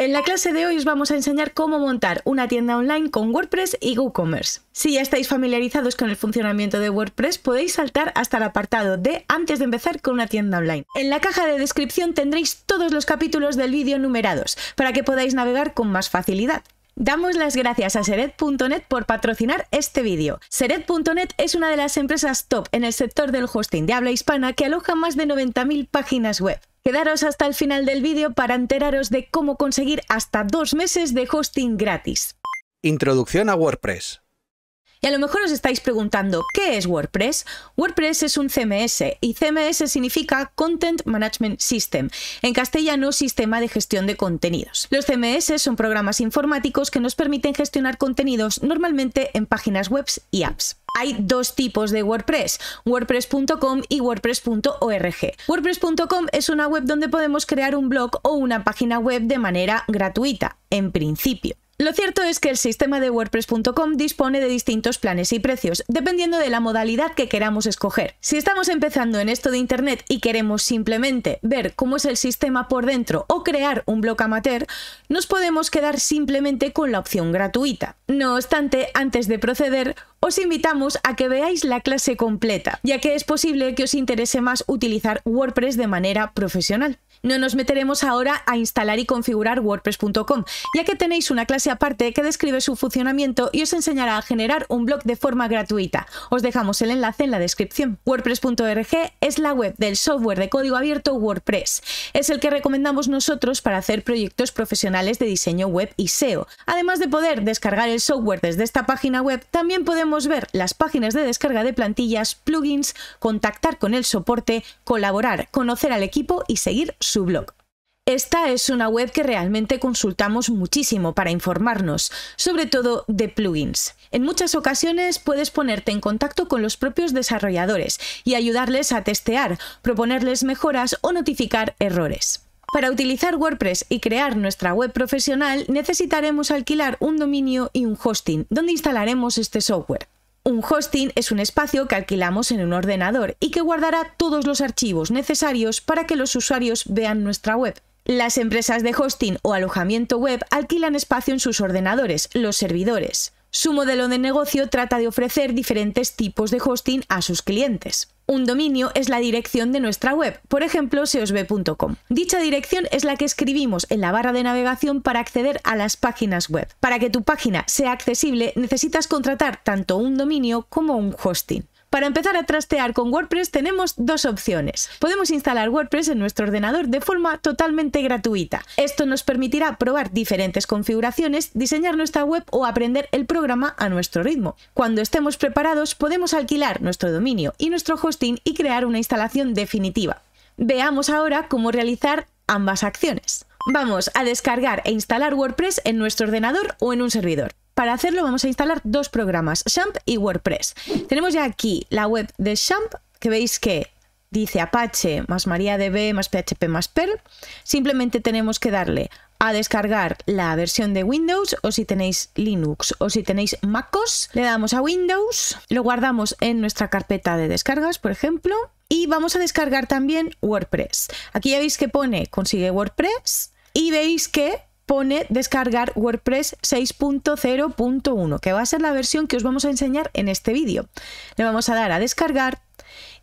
En la clase de hoy os vamos a enseñar cómo montar una tienda online con WordPress y WooCommerce. Si ya estáis familiarizados con el funcionamiento de WordPress, podéis saltar hasta el apartado de antes de empezar con una tienda online. En la caja de descripción tendréis todos los capítulos del vídeo numerados para que podáis navegar con más facilidad. Damos las gracias a Sered.net por patrocinar este vídeo. Sered.net es una de las empresas top en el sector del hosting de habla hispana que aloja más de 90.000 páginas web. Quedaros hasta el final del vídeo para enteraros de cómo conseguir hasta dos meses de hosting gratis. Introducción a WordPress. Y a lo mejor os estáis preguntando, ¿qué es WordPress? WordPress es un CMS y CMS significa Content Management System, en castellano Sistema de Gestión de Contenidos. Los CMS son programas informáticos que nos permiten gestionar contenidos normalmente en páginas web y apps. Hay dos tipos de WordPress, wordpress.com y wordpress.org. WordPress.com es una web donde podemos crear un blog o una página web de manera gratuita, en principio. Lo cierto es que el sistema de WordPress.com dispone de distintos planes y precios, dependiendo de la modalidad que queramos escoger. Si estamos empezando en esto de Internet y queremos simplemente ver cómo es el sistema por dentro o crear un blog amateur, nos podemos quedar simplemente con la opción gratuita. No obstante, antes de proceder, os invitamos a que veáis la clase completa, ya que es posible que os interese más utilizar WordPress de manera profesional. No nos meteremos ahora a instalar y configurar wordpress.com, ya que tenéis una clase aparte que describe su funcionamiento y os enseñará a generar un blog de forma gratuita. Os dejamos el enlace en la descripción. WordPress.org es la web del software de código abierto WordPress. Es el que recomendamos nosotros para hacer proyectos profesionales de diseño web y SEO. Además de poder descargar el software desde esta página web, también podemos ver las páginas de descarga de plantillas, plugins, contactar con el soporte, colaborar, conocer al equipo y seguir su blog. Esta es una web que realmente consultamos muchísimo para informarnos, sobre todo de plugins. En muchas ocasiones puedes ponerte en contacto con los propios desarrolladores y ayudarles a testear, proponerles mejoras o notificar errores. Para utilizar WordPress y crear nuestra web profesional necesitaremos alquilar un dominio y un hosting donde instalaremos este software. Un hosting es un espacio que alquilamos en un ordenador y que guardará todos los archivos necesarios para que los usuarios vean nuestra web. Las empresas de hosting o alojamiento web alquilan espacio en sus ordenadores, los servidores. Su modelo de negocio trata de ofrecer diferentes tipos de hosting a sus clientes. Un dominio es la dirección de nuestra web, por ejemplo seosb.com. Dicha dirección es la que escribimos en la barra de navegación para acceder a las páginas web. Para que tu página sea accesible necesitas contratar tanto un dominio como un hosting. Para empezar a trastear con WordPress tenemos dos opciones. Podemos instalar WordPress en nuestro ordenador de forma totalmente gratuita. Esto nos permitirá probar diferentes configuraciones, diseñar nuestra web o aprender el programa a nuestro ritmo. Cuando estemos preparados podemos alquilar nuestro dominio y nuestro hosting y crear una instalación definitiva. Veamos ahora cómo realizar ambas acciones. Vamos a descargar e instalar WordPress en nuestro ordenador o en un servidor. Para hacerlo vamos a instalar dos programas, Shamp y WordPress. Tenemos ya aquí la web de Shamp, que veis que dice Apache más MariaDB más PHP más Perl. Simplemente tenemos que darle a descargar la versión de Windows o si tenéis Linux o si tenéis MacOS, le damos a Windows, lo guardamos en nuestra carpeta de descargas, por ejemplo, y vamos a descargar también WordPress. Aquí ya veis que pone consigue WordPress y veis que pone descargar WordPress 6.0.1, que va a ser la versión que os vamos a enseñar en este vídeo. Le vamos a dar a descargar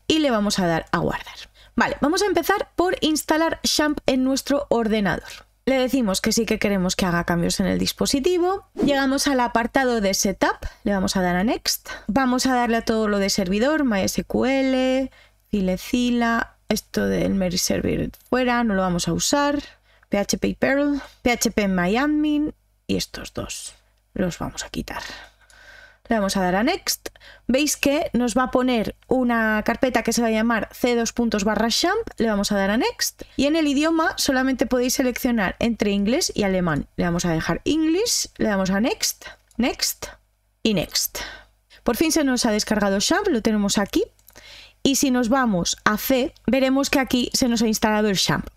y le vamos a dar a guardar. Vale, vamos a empezar por instalar Shamp en nuestro ordenador. Le decimos que sí que queremos que haga cambios en el dispositivo. Llegamos al apartado de Setup, le vamos a dar a Next. Vamos a darle a todo lo de servidor, MySQL, Filecila, esto del Merge Server fuera, no lo vamos a usar. PHP Perl, PHP MyAdmin y estos dos. Los vamos a quitar. Le vamos a dar a Next. Veis que nos va a poner una carpeta que se va a llamar c2 Le vamos a dar a Next. Y en el idioma solamente podéis seleccionar entre inglés y alemán. Le vamos a dejar English, le damos a Next, Next y Next. Por fin se nos ha descargado champ, lo tenemos aquí. Y si nos vamos a C, veremos que aquí se nos ha instalado el champ.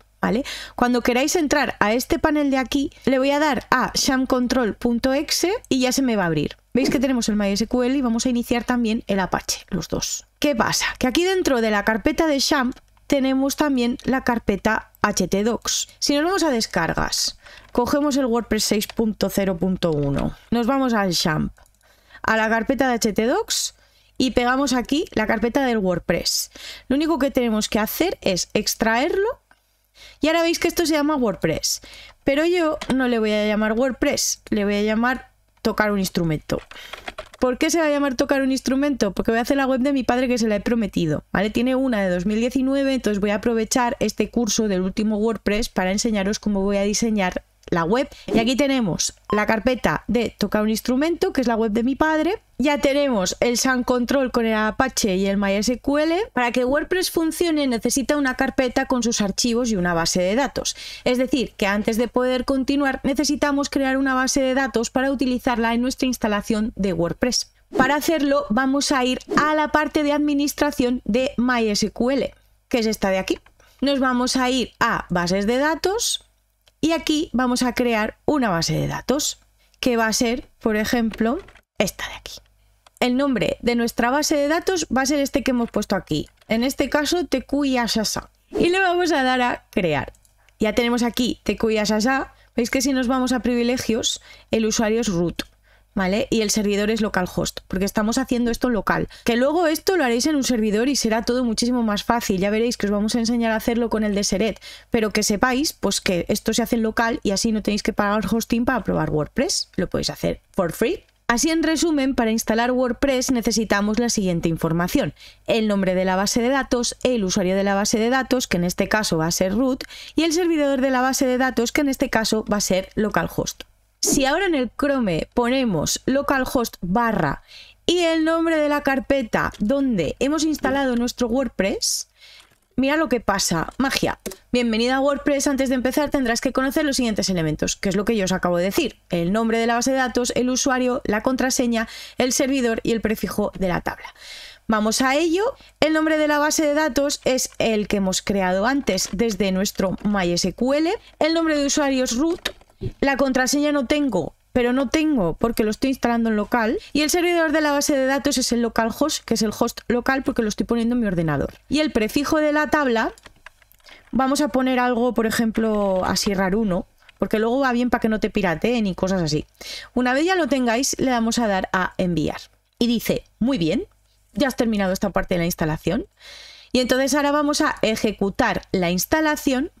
Cuando queráis entrar a este panel de aquí, le voy a dar a shamcontrol.exe y ya se me va a abrir. Veis que tenemos el MySQL y vamos a iniciar también el Apache, los dos. ¿Qué pasa? Que aquí dentro de la carpeta de Sham tenemos también la carpeta htdocs. Si nos vamos a descargas, cogemos el WordPress 6.0.1, nos vamos al Sham, a la carpeta de htdocs, y pegamos aquí la carpeta del WordPress. Lo único que tenemos que hacer es extraerlo y ahora veis que esto se llama WordPress. Pero yo no le voy a llamar WordPress, le voy a llamar tocar un instrumento. ¿Por qué se va a llamar tocar un instrumento? Porque voy a hacer la web de mi padre que se la he prometido, ¿vale? Tiene una de 2019, entonces voy a aprovechar este curso del último WordPress para enseñaros cómo voy a diseñar la web. Y aquí tenemos la carpeta de tocar un instrumento, que es la web de mi padre. Ya tenemos el sound Control con el Apache y el MySQL. Para que WordPress funcione necesita una carpeta con sus archivos y una base de datos. Es decir, que antes de poder continuar necesitamos crear una base de datos para utilizarla en nuestra instalación de WordPress. Para hacerlo vamos a ir a la parte de administración de MySQL, que es esta de aquí. Nos vamos a ir a bases de datos, y aquí vamos a crear una base de datos que va a ser, por ejemplo, esta de aquí. El nombre de nuestra base de datos va a ser este que hemos puesto aquí. En este caso, TQ y le vamos a dar a crear. Ya tenemos aquí TQ y Veis que si nos vamos a privilegios, el usuario es root. Y el servidor es localhost, porque estamos haciendo esto local. Que luego esto lo haréis en un servidor y será todo muchísimo más fácil. Ya veréis que os vamos a enseñar a hacerlo con el de Seret, pero que sepáis pues que esto se hace en local y así no tenéis que pagar hosting para probar WordPress. Lo podéis hacer for free. Así en resumen, para instalar WordPress necesitamos la siguiente información. El nombre de la base de datos, el usuario de la base de datos, que en este caso va a ser root, y el servidor de la base de datos, que en este caso va a ser localhost. Si ahora en el Chrome ponemos localhost barra y el nombre de la carpeta donde hemos instalado nuestro WordPress, mira lo que pasa. Magia. Bienvenida a WordPress. Antes de empezar tendrás que conocer los siguientes elementos, que es lo que yo os acabo de decir. El nombre de la base de datos, el usuario, la contraseña, el servidor y el prefijo de la tabla. Vamos a ello. El nombre de la base de datos es el que hemos creado antes desde nuestro MySQL. El nombre de usuario es root, la contraseña no tengo, pero no tengo porque lo estoy instalando en local. Y el servidor de la base de datos es el localhost, que es el host local porque lo estoy poniendo en mi ordenador. Y el prefijo de la tabla, vamos a poner algo, por ejemplo, así uno, porque luego va bien para que no te pirateen y cosas así. Una vez ya lo tengáis, le damos a dar a enviar. Y dice, muy bien, ya has terminado esta parte de la instalación. Y entonces ahora vamos a ejecutar la instalación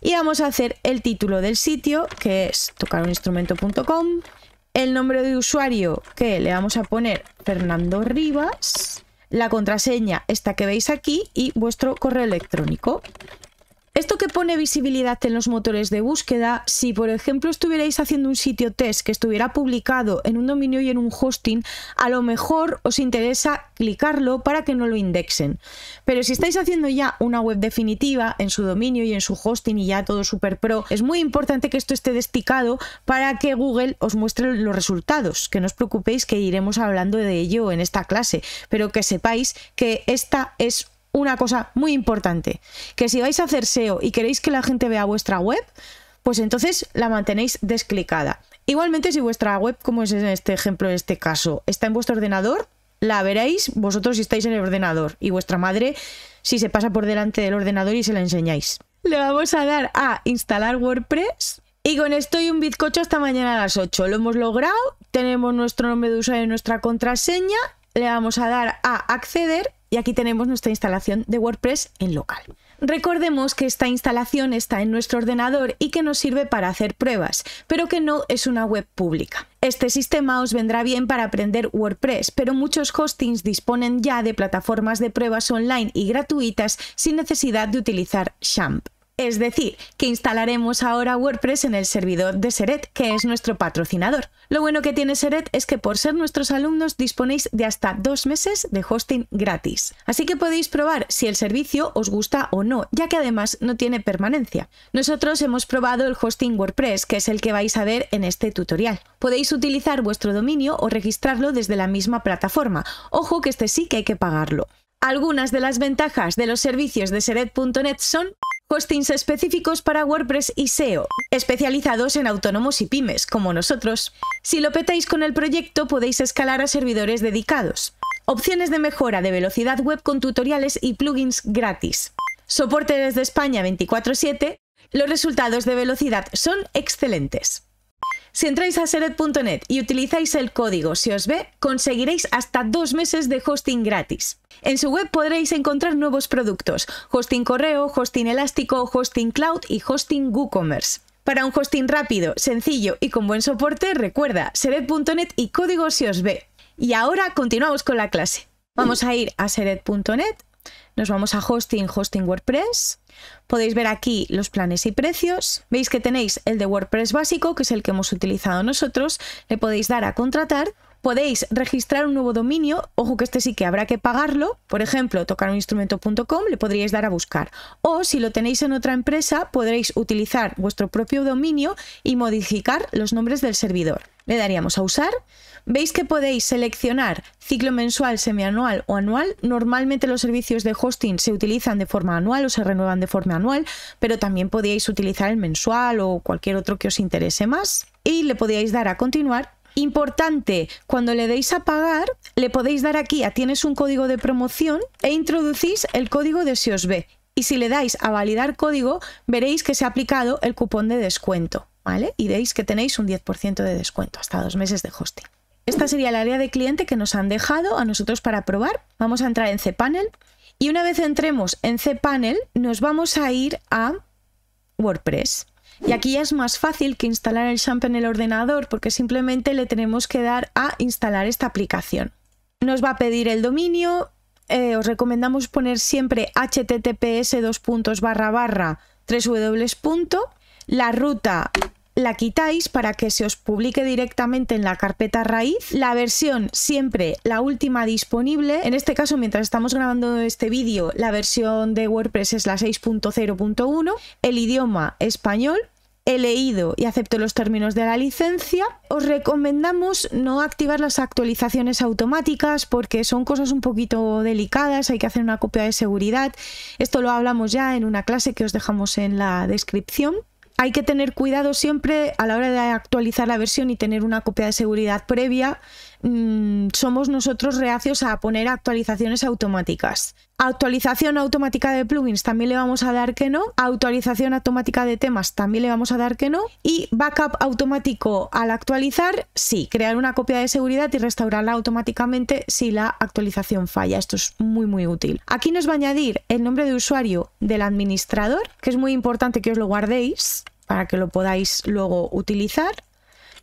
y vamos a hacer el título del sitio, que es tocaruninstrumento.com, el nombre de usuario, que le vamos a poner Fernando Rivas, la contraseña, esta que veis aquí, y vuestro correo electrónico. Esto que pone visibilidad en los motores de búsqueda, si por ejemplo estuvierais haciendo un sitio test que estuviera publicado en un dominio y en un hosting, a lo mejor os interesa clicarlo para que no lo indexen. Pero si estáis haciendo ya una web definitiva en su dominio y en su hosting y ya todo super pro, es muy importante que esto esté desticado para que Google os muestre los resultados. Que no os preocupéis que iremos hablando de ello en esta clase, pero que sepáis que esta es una cosa muy importante, que si vais a hacer SEO y queréis que la gente vea vuestra web, pues entonces la mantenéis desclicada. Igualmente si vuestra web, como es en este ejemplo, en este caso, está en vuestro ordenador, la veréis vosotros si estáis en el ordenador y vuestra madre si se pasa por delante del ordenador y se la enseñáis. Le vamos a dar a instalar WordPress y con esto y un bizcocho hasta mañana a las 8. Lo hemos logrado, tenemos nuestro nombre de usuario y nuestra contraseña, le vamos a dar a acceder y aquí tenemos nuestra instalación de WordPress en local. Recordemos que esta instalación está en nuestro ordenador y que nos sirve para hacer pruebas, pero que no es una web pública. Este sistema os vendrá bien para aprender WordPress, pero muchos hostings disponen ya de plataformas de pruebas online y gratuitas sin necesidad de utilizar XAMPP. Es decir, que instalaremos ahora WordPress en el servidor de Seret, que es nuestro patrocinador. Lo bueno que tiene Seret es que por ser nuestros alumnos disponéis de hasta dos meses de hosting gratis. Así que podéis probar si el servicio os gusta o no, ya que además no tiene permanencia. Nosotros hemos probado el hosting WordPress, que es el que vais a ver en este tutorial. Podéis utilizar vuestro dominio o registrarlo desde la misma plataforma. Ojo que este sí que hay que pagarlo. Algunas de las ventajas de los servicios de Seret.net son hostings específicos para WordPress y SEO, especializados en autónomos y pymes, como nosotros. Si lo petáis con el proyecto, podéis escalar a servidores dedicados. Opciones de mejora de velocidad web con tutoriales y plugins gratis. Soporte desde España 24/7. Los resultados de velocidad son excelentes. Si entráis a Sered.net y utilizáis el código SiosB, conseguiréis hasta dos meses de hosting gratis. En su web podréis encontrar nuevos productos, hosting correo, hosting elástico, hosting cloud y hosting WooCommerce. Para un hosting rápido, sencillo y con buen soporte, recuerda Sered.net y código SiosB. Y ahora continuamos con la clase. Vamos a ir a Sered.net. Nos vamos a Hosting, Hosting WordPress. Podéis ver aquí los planes y precios. Veis que tenéis el de WordPress básico, que es el que hemos utilizado nosotros. Le podéis dar a contratar. Podéis registrar un nuevo dominio, ojo que este sí que habrá que pagarlo, por ejemplo, tocaruninstrumento.com le podríais dar a buscar. O si lo tenéis en otra empresa, podréis utilizar vuestro propio dominio y modificar los nombres del servidor. Le daríamos a usar. Veis que podéis seleccionar ciclo mensual, semianual o anual. Normalmente los servicios de hosting se utilizan de forma anual o se renuevan de forma anual, pero también podíais utilizar el mensual o cualquier otro que os interese más. Y le podíais dar a continuar Importante, cuando le deis a pagar, le podéis dar aquí a tienes un código de promoción e introducís el código de si os ve. Y si le dais a validar código, veréis que se ha aplicado el cupón de descuento. Y veis que tenéis un 10% de descuento hasta dos meses de hosting. Esta sería el área de cliente que nos han dejado a nosotros para probar. Vamos a entrar en cPanel y una vez entremos en cPanel nos vamos a ir a WordPress. Y aquí ya es más fácil que instalar el champ en el ordenador porque simplemente le tenemos que dar a instalar esta aplicación. Nos va a pedir el dominio, eh, os recomendamos poner siempre https www 3 la ruta la quitáis para que se os publique directamente en la carpeta raíz. La versión siempre la última disponible. En este caso, mientras estamos grabando este vídeo, la versión de WordPress es la 6.0.1. El idioma español. He leído y acepto los términos de la licencia. Os recomendamos no activar las actualizaciones automáticas porque son cosas un poquito delicadas, hay que hacer una copia de seguridad. Esto lo hablamos ya en una clase que os dejamos en la descripción hay que tener cuidado siempre a la hora de actualizar la versión y tener una copia de seguridad previa. Mm, somos nosotros reacios a poner actualizaciones automáticas. Actualización automática de plugins también le vamos a dar que no. Actualización automática de temas también le vamos a dar que no. Y backup automático al actualizar, sí. Crear una copia de seguridad y restaurarla automáticamente si la actualización falla. Esto es muy muy útil. Aquí nos va a añadir el nombre de usuario del administrador, que es muy importante que os lo guardéis para que lo podáis luego utilizar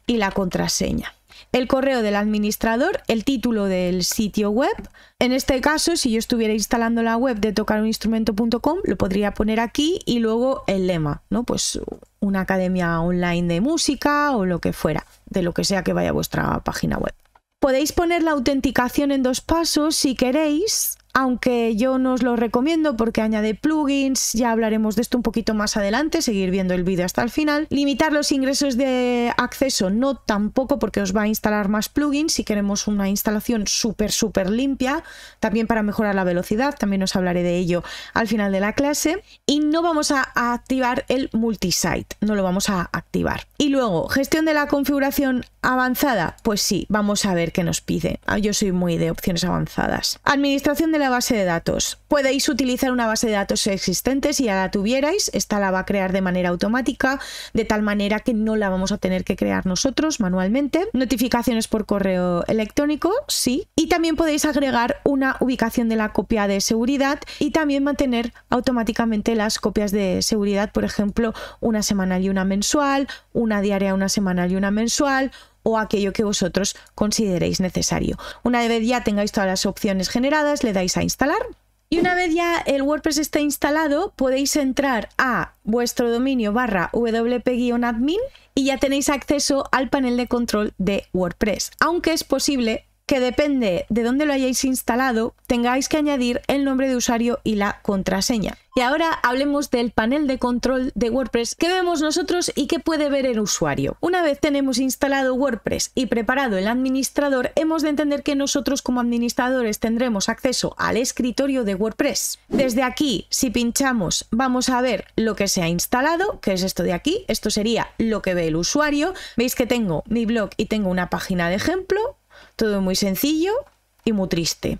y la contraseña. El correo del administrador, el título del sitio web. En este caso, si yo estuviera instalando la web de tocaruninstrumento.com, lo podría poner aquí y luego el lema, ¿no? Pues una academia online de música o lo que fuera, de lo que sea que vaya a vuestra página web. Podéis poner la autenticación en dos pasos si queréis, aunque yo no os lo recomiendo porque añade plugins, ya hablaremos de esto un poquito más adelante, seguir viendo el vídeo hasta el final. Limitar los ingresos de acceso no tampoco porque os va a instalar más plugins si queremos una instalación súper súper limpia, también para mejorar la velocidad, también os hablaré de ello al final de la clase. Y no vamos a, activar el multisite, no lo vamos a activar. Y luego, gestión de la configuración avanzada, pues sí, vamos a ver qué nos pide. Ah, yo soy muy de opciones avanzadas. Administración de la base de datos. Podéis utilizar una base de datos existente si ya la tuvierais. Esta la va a crear de manera automática, de tal manera que no la vamos a tener que crear nosotros manualmente. Notificaciones por correo electrónico, sí. Y también podéis agregar una ubicación de la copia de seguridad y también mantener automáticamente las copias de seguridad, por ejemplo, una semanal y una mensual, una diaria, una semanal y una mensual, o aquello que vosotros consideréis necesario. Una vez ya tengáis todas las opciones generadas, le dais a instalar. Y una vez ya el WordPress está instalado, podéis entrar a vuestro dominio barra wp-admin y ya tenéis acceso al panel de control de WordPress. Aunque es posible que depende de dónde lo hayáis instalado, tengáis que añadir el nombre de usuario y la contraseña. Y ahora hablemos del panel de control de WordPress que vemos nosotros y que puede ver el usuario. Una vez tenemos instalado WordPress y preparado el administrador, hemos de entender que nosotros como administradores tendremos acceso al escritorio de WordPress. Desde aquí, si pinchamos, vamos a ver lo que se ha instalado, que es esto de aquí. Esto sería lo que ve el usuario. Veis que tengo mi blog y tengo una página de ejemplo. Todo muy sencillo y muy triste.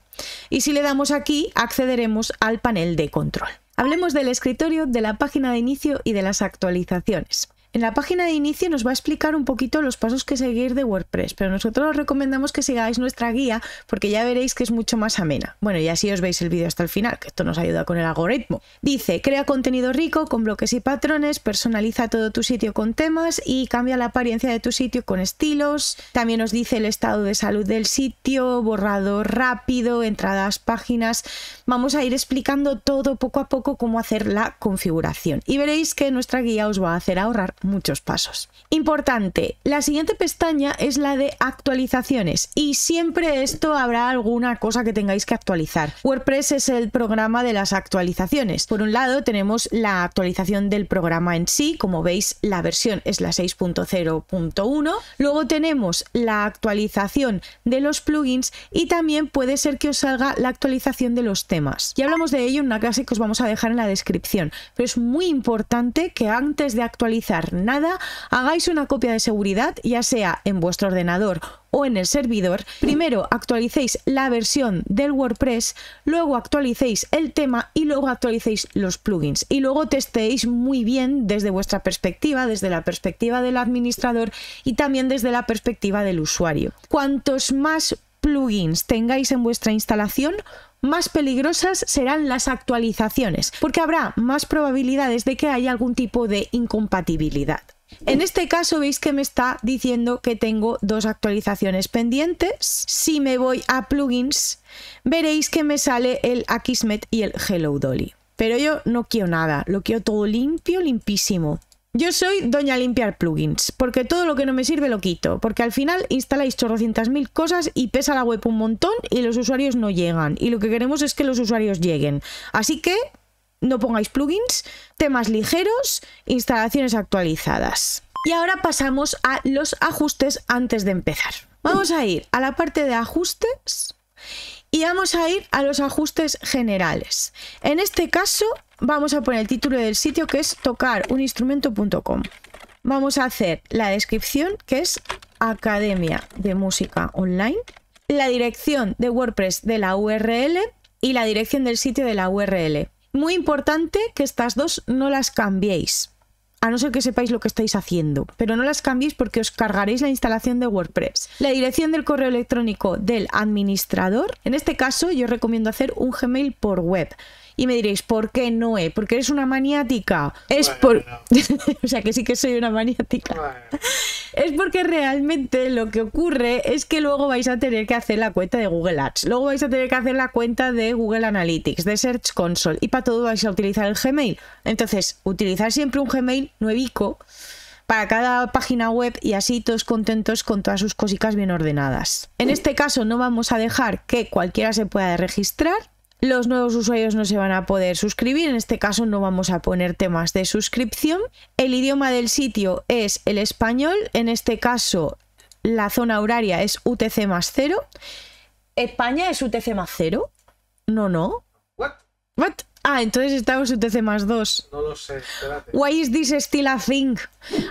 Y si le damos aquí, accederemos al panel de control. Hablemos del escritorio, de la página de inicio y de las actualizaciones. En la página de inicio nos va a explicar un poquito los pasos que seguir de WordPress, pero nosotros os recomendamos que sigáis nuestra guía porque ya veréis que es mucho más amena. Bueno, y así os veis el vídeo hasta el final, que esto nos ayuda con el algoritmo. Dice, crea contenido rico con bloques y patrones, personaliza todo tu sitio con temas y cambia la apariencia de tu sitio con estilos. También os dice el estado de salud del sitio, borrado rápido, entradas, páginas. Vamos a ir explicando todo poco a poco cómo hacer la configuración. Y veréis que nuestra guía os va a hacer ahorrar muchos pasos. Importante, la siguiente pestaña es la de actualizaciones y siempre esto habrá alguna cosa que tengáis que actualizar. WordPress es el programa de las actualizaciones. Por un lado tenemos la actualización del programa en sí, como veis la versión es la 6.0.1. Luego tenemos la actualización de los plugins y también puede ser que os salga la actualización de los temas. Ya hablamos de ello en una clase que os vamos a dejar en la descripción, pero es muy importante que antes de actualizar nada, hagáis una copia de seguridad, ya sea en vuestro ordenador o en el servidor, primero actualicéis la versión del WordPress, luego actualicéis el tema y luego actualicéis los plugins. Y luego testéis muy bien desde vuestra perspectiva, desde la perspectiva del administrador y también desde la perspectiva del usuario. Cuantos más plugins tengáis en vuestra instalación, más peligrosas serán las actualizaciones, porque habrá más probabilidades de que haya algún tipo de incompatibilidad. En este caso veis que me está diciendo que tengo dos actualizaciones pendientes. Si me voy a plugins, veréis que me sale el Akismet y el Hello Dolly. Pero yo no quiero nada, lo quiero todo limpio, limpísimo. Yo soy doña limpiar plugins, porque todo lo que no me sirve lo quito, porque al final instaláis 800.000 cosas y pesa la web un montón y los usuarios no llegan. Y lo que queremos es que los usuarios lleguen. Así que no pongáis plugins, temas ligeros, instalaciones actualizadas. Y ahora pasamos a los ajustes antes de empezar. Vamos a ir a la parte de ajustes y vamos a ir a los ajustes generales. En este caso vamos a poner el título del sitio que es tocaruninstrumento.com. Vamos a hacer la descripción que es Academia de Música Online, la dirección de WordPress de la URL y la dirección del sitio de la URL. Muy importante que estas dos no las cambiéis, a no ser que sepáis lo que estáis haciendo, pero no las cambiéis porque os cargaréis la instalación de WordPress. La dirección del correo electrónico del administrador, en este caso yo recomiendo hacer un Gmail por web y me diréis, ¿por qué Noé? ¿Porque eres una maniática? es por... o sea que sí que soy una maniática. Es porque realmente lo que ocurre es que luego vais a tener que hacer la cuenta de Google Ads, luego vais a tener que hacer la cuenta de Google Analytics, de Search Console, y para todo vais a utilizar el Gmail. Entonces, utilizar siempre un Gmail nuevico para cada página web y así todos contentos con todas sus cositas bien ordenadas. En este caso no vamos a dejar que cualquiera se pueda registrar, los nuevos usuarios no se van a poder suscribir, en este caso no vamos a poner temas de suscripción. El idioma del sitio es el español, en este caso la zona horaria es UTC más cero. España es UTC más cero? No, no. What? Ah, entonces estamos UTC más 2. No lo sé, espérate. Why is this still a thing?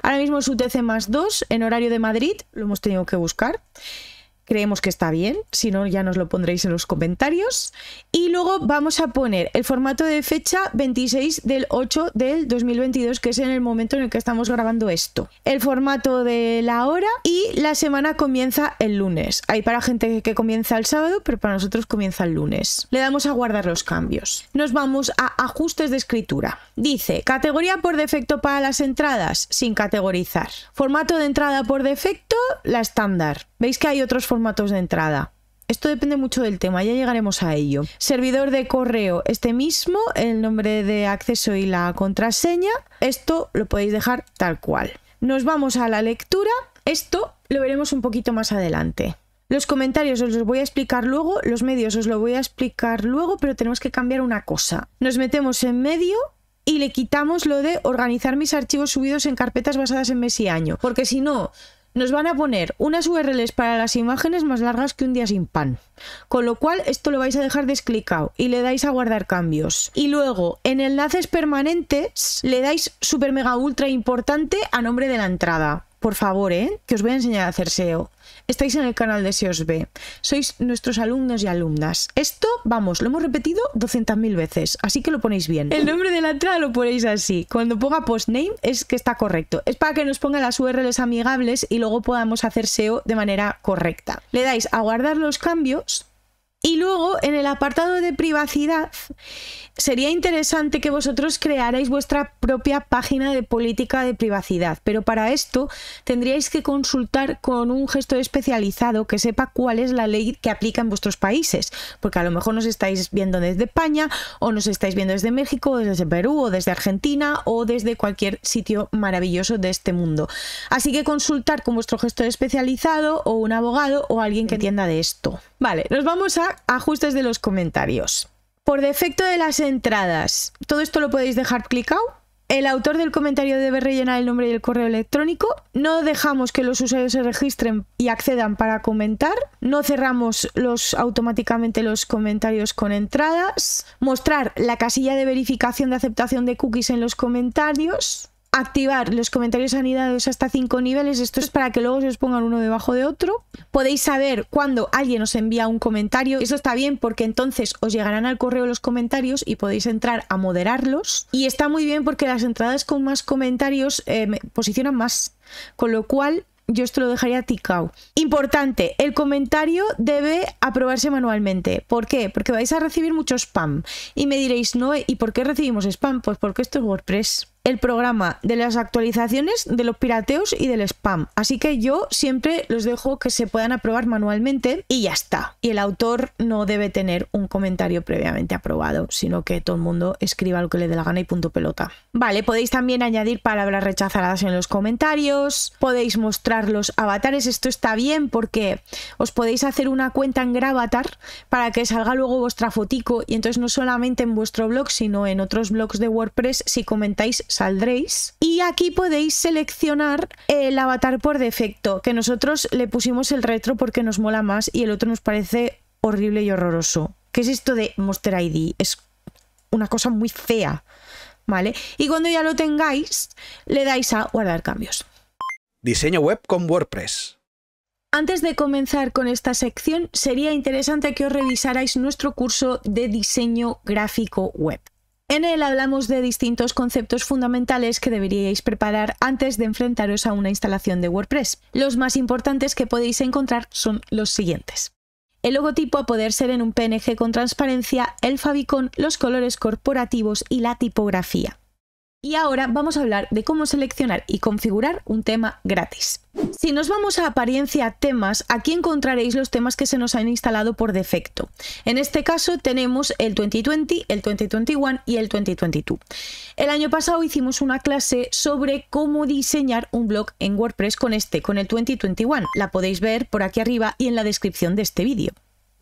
Ahora mismo es UTC más 2 en horario de Madrid, lo hemos tenido que buscar creemos que está bien, si no ya nos lo pondréis en los comentarios. Y luego vamos a poner el formato de fecha 26 del 8 del 2022, que es en el momento en el que estamos grabando esto. El formato de la hora y la semana comienza el lunes. Hay para gente que comienza el sábado, pero para nosotros comienza el lunes. Le damos a guardar los cambios. Nos vamos a ajustes de escritura. Dice, categoría por defecto para las entradas, sin categorizar. Formato de entrada por defecto, la estándar. ¿Veis que hay otros formatos? formatos de entrada. Esto depende mucho del tema, ya llegaremos a ello. Servidor de correo, este mismo, el nombre de acceso y la contraseña. Esto lo podéis dejar tal cual. Nos vamos a la lectura. Esto lo veremos un poquito más adelante. Los comentarios os los voy a explicar luego, los medios os lo voy a explicar luego, pero tenemos que cambiar una cosa. Nos metemos en medio y le quitamos lo de organizar mis archivos subidos en carpetas basadas en mes y año, porque si no, nos van a poner unas URLs para las imágenes más largas que un día sin pan. Con lo cual, esto lo vais a dejar desclicado y le dais a guardar cambios. Y luego, en enlaces permanentes, le dais super mega ultra importante a nombre de la entrada por favor, ¿eh? que os voy a enseñar a hacer SEO. Estáis en el canal de SEOs B. Sois nuestros alumnos y alumnas. Esto, vamos, lo hemos repetido 200.000 veces, así que lo ponéis bien. El nombre de la entrada lo ponéis así. Cuando ponga postname es que está correcto. Es para que nos ponga las URLs amigables y luego podamos hacer SEO de manera correcta. Le dais a guardar los cambios y luego en el apartado de privacidad sería interesante que vosotros crearais vuestra propia página de política de privacidad, pero para esto tendríais que consultar con un gestor especializado que sepa cuál es la ley que aplica en vuestros países, porque a lo mejor nos estáis viendo desde España o nos estáis viendo desde México o desde Perú o desde Argentina o desde cualquier sitio maravilloso de este mundo. Así que consultar con vuestro gestor especializado o un abogado o alguien que atienda de esto. Vale, nos vamos a ajustes de los comentarios. Por defecto de las entradas, todo esto lo podéis dejar clicado. El autor del comentario debe rellenar el nombre y el correo electrónico. No dejamos que los usuarios se registren y accedan para comentar. No cerramos los, automáticamente los comentarios con entradas. Mostrar la casilla de verificación de aceptación de cookies en los comentarios activar los comentarios anidados hasta 5 niveles. Esto es para que luego se os pongan uno debajo de otro. Podéis saber cuando alguien os envía un comentario. Eso está bien porque entonces os llegarán al correo los comentarios y podéis entrar a moderarlos. Y está muy bien porque las entradas con más comentarios eh, posicionan más. Con lo cual yo esto lo dejaría ticado. Importante, el comentario debe aprobarse manualmente. ¿Por qué? Porque vais a recibir mucho spam. Y me diréis, no, ¿y por qué recibimos spam? Pues porque esto es WordPress el programa de las actualizaciones, de los pirateos y del spam. Así que yo siempre los dejo que se puedan aprobar manualmente y ya está. Y el autor no debe tener un comentario previamente aprobado, sino que todo el mundo escriba lo que le dé la gana y punto pelota. Vale, podéis también añadir palabras rechazadas en los comentarios, podéis mostrar los avatares, esto está bien porque os podéis hacer una cuenta en Gravatar para que salga luego vuestra fotico y entonces no solamente en vuestro blog, sino en otros blogs de WordPress si comentáis saldréis. Y aquí podéis seleccionar el avatar por defecto, que nosotros le pusimos el retro porque nos mola más y el otro nos parece horrible y horroroso. ¿Qué es esto de Monster ID? Es una cosa muy fea, ¿vale? Y cuando ya lo tengáis, le dais a guardar cambios. Diseño web con WordPress. Antes de comenzar con esta sección, sería interesante que os revisarais nuestro curso de diseño gráfico web. En él hablamos de distintos conceptos fundamentales que deberíais preparar antes de enfrentaros a una instalación de WordPress. Los más importantes que podéis encontrar son los siguientes. El logotipo a poder ser en un PNG con transparencia, el favicon, los colores corporativos y la tipografía. Y ahora vamos a hablar de cómo seleccionar y configurar un tema gratis. Si nos vamos a apariencia temas, aquí encontraréis los temas que se nos han instalado por defecto. En este caso tenemos el 2020, el 2021 y el 2022. El año pasado hicimos una clase sobre cómo diseñar un blog en WordPress con este, con el 2021. La podéis ver por aquí arriba y en la descripción de este vídeo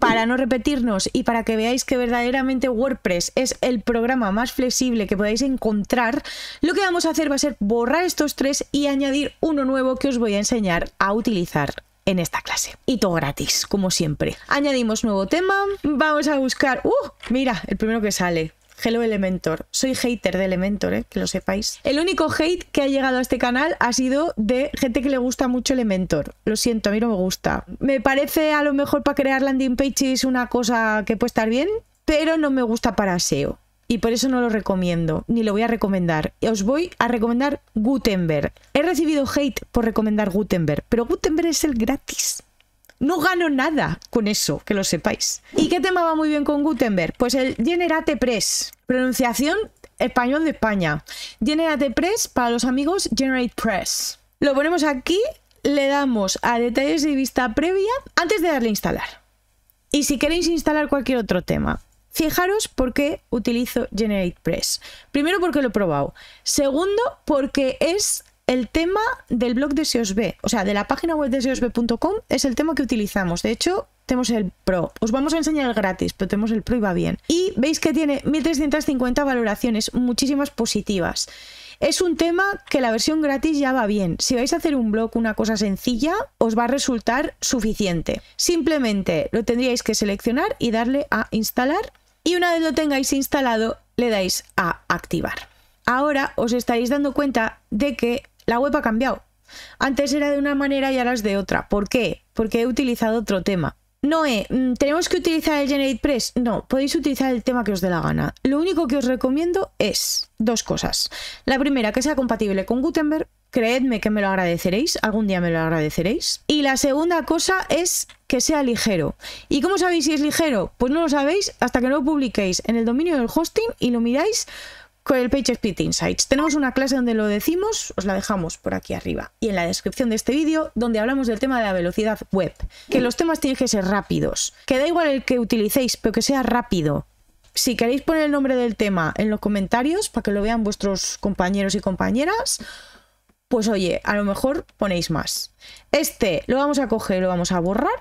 para no repetirnos y para que veáis que verdaderamente WordPress es el programa más flexible que podáis encontrar, lo que vamos a hacer va a ser borrar estos tres y añadir uno nuevo que os voy a enseñar a utilizar en esta clase. Y todo gratis, como siempre. Añadimos nuevo tema, vamos a buscar... ¡Uh! Mira, el primero que sale. Hello Elementor. Soy hater de Elementor, eh, que lo sepáis. El único hate que ha llegado a este canal ha sido de gente que le gusta mucho Elementor. Lo siento, a mí no me gusta. Me parece a lo mejor para crear landing pages una cosa que puede estar bien, pero no me gusta para SEO. Y por eso no lo recomiendo, ni lo voy a recomendar. Os voy a recomendar Gutenberg. He recibido hate por recomendar Gutenberg, pero Gutenberg es el gratis. No gano nada con eso, que lo sepáis. ¿Y qué tema va muy bien con Gutenberg? Pues el Generate Press. Pronunciación español de España. Generate Press, para los amigos, Generate Press. Lo ponemos aquí, le damos a detalles de vista previa antes de darle a instalar. Y si queréis instalar cualquier otro tema, Fijaros por qué utilizo Generate Press. Primero, porque lo he probado. Segundo, porque es el tema del blog de SEOSB, o sea, de la página web de seosb.com, es el tema que utilizamos. De hecho, tenemos el Pro. Os vamos a enseñar el gratis, pero tenemos el Pro y va bien. Y veis que tiene 1350 valoraciones, muchísimas positivas. Es un tema que la versión gratis ya va bien. Si vais a hacer un blog, una cosa sencilla, os va a resultar suficiente. Simplemente lo tendríais que seleccionar y darle a instalar. Y una vez lo tengáis instalado, le dais a activar. Ahora os estaréis dando cuenta de que la web ha cambiado. Antes era de una manera y ahora es de otra. ¿Por qué? Porque he utilizado otro tema. Noé, mm, ¿tenemos que utilizar el GeneratePress? No, podéis utilizar el tema que os dé la gana. Lo único que os recomiendo es dos cosas. La primera, que sea compatible con Gutenberg. Creedme que me lo agradeceréis, algún día me lo agradeceréis. Y la segunda cosa es que sea ligero. ¿Y cómo sabéis si es ligero? Pues no lo sabéis hasta que no lo publiquéis en el dominio del hosting y lo miráis con el Page Insights. Tenemos una clase donde lo decimos, os la dejamos por aquí arriba y en la descripción de este vídeo, donde hablamos del tema de la velocidad web. Que los temas tienen que ser rápidos, que da igual el que utilicéis, pero que sea rápido. Si queréis poner el nombre del tema en los comentarios para que lo vean vuestros compañeros y compañeras, pues oye, a lo mejor ponéis más. Este lo vamos a coger, lo vamos a borrar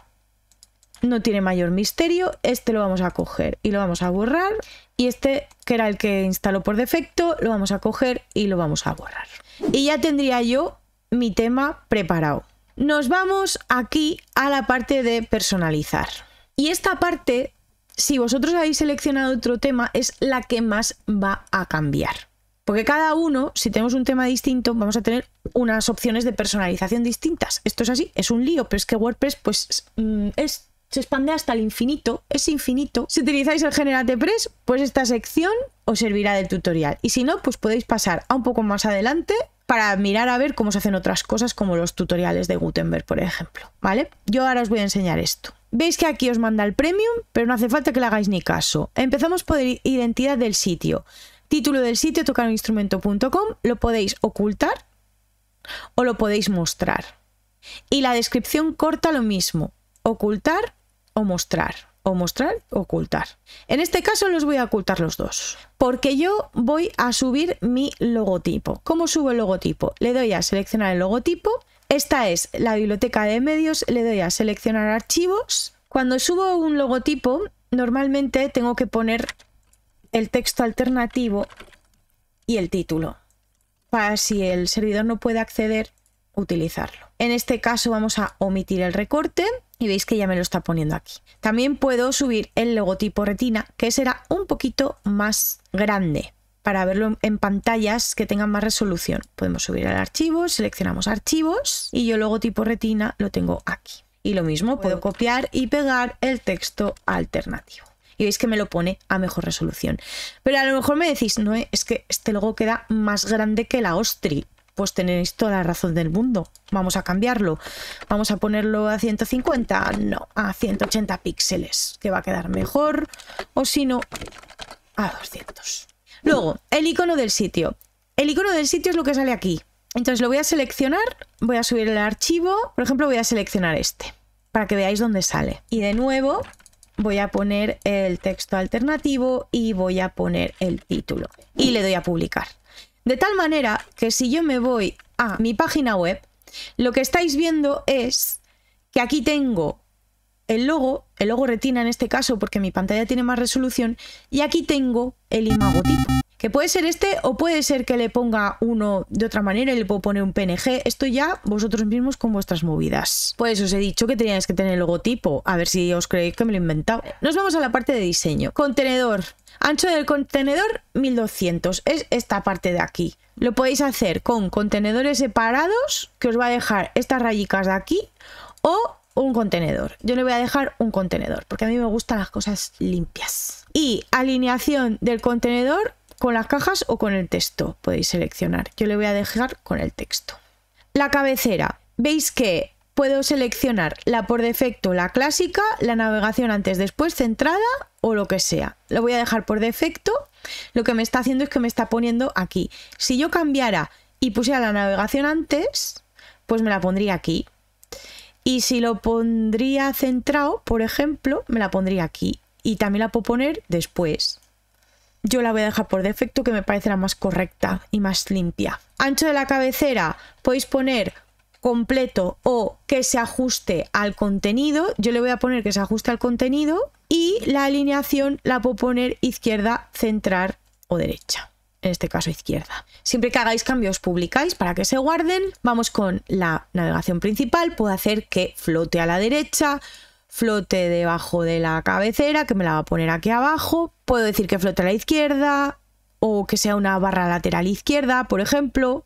no tiene mayor misterio, este lo vamos a coger y lo vamos a borrar y este que era el que instaló por defecto lo vamos a coger y lo vamos a borrar. Y ya tendría yo mi tema preparado. Nos vamos aquí a la parte de personalizar. Y esta parte, si vosotros habéis seleccionado otro tema, es la que más va a cambiar. Porque cada uno, si tenemos un tema distinto, vamos a tener unas opciones de personalización distintas. Esto es así, es un lío, pero es que WordPress pues mm, es se expande hasta el infinito, es infinito. Si utilizáis el de Press, pues esta sección os servirá de tutorial. Y si no, pues podéis pasar a un poco más adelante para mirar a ver cómo se hacen otras cosas como los tutoriales de Gutenberg, por ejemplo, ¿vale? Yo ahora os voy a enseñar esto. Veis que aquí os manda el premium, pero no hace falta que le hagáis ni caso. Empezamos por identidad del sitio. Título del sitio, tocaroninstrumento.com. lo podéis ocultar o lo podéis mostrar. Y la descripción corta lo mismo, ocultar o mostrar o mostrar, ocultar. En este caso los voy a ocultar los dos, porque yo voy a subir mi logotipo. ¿Cómo subo el logotipo? Le doy a seleccionar el logotipo, esta es la biblioteca de medios, le doy a seleccionar archivos. Cuando subo un logotipo, normalmente tengo que poner el texto alternativo y el título, para si el servidor no puede acceder, utilizarlo. En este caso vamos a omitir el recorte, y veis que ya me lo está poniendo aquí. También puedo subir el logotipo retina que será un poquito más grande para verlo en pantallas que tengan más resolución. Podemos subir al archivo, seleccionamos archivos y yo logotipo retina lo tengo aquí. Y lo mismo, puedo copiar y pegar el texto alternativo. Y veis que me lo pone a mejor resolución. Pero a lo mejor me decís, no, es que este logo queda más grande que la Ostri pues tenéis toda la razón del mundo. Vamos a cambiarlo. Vamos a ponerlo a 150, no, a 180 píxeles, que va a quedar mejor. O si no, a 200. Luego, el icono del sitio. El icono del sitio es lo que sale aquí. Entonces lo voy a seleccionar, voy a subir el archivo. Por ejemplo, voy a seleccionar este, para que veáis dónde sale. Y de nuevo, voy a poner el texto alternativo y voy a poner el título. Y le doy a publicar. De tal manera que si yo me voy a mi página web, lo que estáis viendo es que aquí tengo el logo, el logo retina en este caso porque mi pantalla tiene más resolución, y aquí tengo el imagotipo, que puede ser este o puede ser que le ponga uno de otra manera y le puedo poner un PNG, esto ya vosotros mismos con vuestras movidas. Pues os he dicho que teníais que tener el logotipo, a ver si os creéis que me lo he inventado. Nos vamos a la parte de diseño. Contenedor, Ancho del contenedor 1200, es esta parte de aquí. Lo podéis hacer con contenedores separados, que os va a dejar estas rayitas de aquí, o un contenedor. Yo le voy a dejar un contenedor, porque a mí me gustan las cosas limpias. Y alineación del contenedor con las cajas o con el texto, podéis seleccionar. Yo le voy a dejar con el texto. La cabecera. Veis que Puedo seleccionar la por defecto, la clásica, la navegación antes, después, centrada o lo que sea. Lo voy a dejar por defecto. Lo que me está haciendo es que me está poniendo aquí. Si yo cambiara y pusiera la navegación antes, pues me la pondría aquí. Y si lo pondría centrado, por ejemplo, me la pondría aquí. Y también la puedo poner después. Yo la voy a dejar por defecto que me parece la más correcta y más limpia. Ancho de la cabecera, podéis poner completo o que se ajuste al contenido. Yo le voy a poner que se ajuste al contenido y la alineación la puedo poner izquierda, central o derecha. En este caso izquierda. Siempre que hagáis cambios publicáis para que se guarden. Vamos con la navegación principal. Puedo hacer que flote a la derecha, flote debajo de la cabecera, que me la va a poner aquí abajo. Puedo decir que flote a la izquierda o que sea una barra lateral izquierda, por ejemplo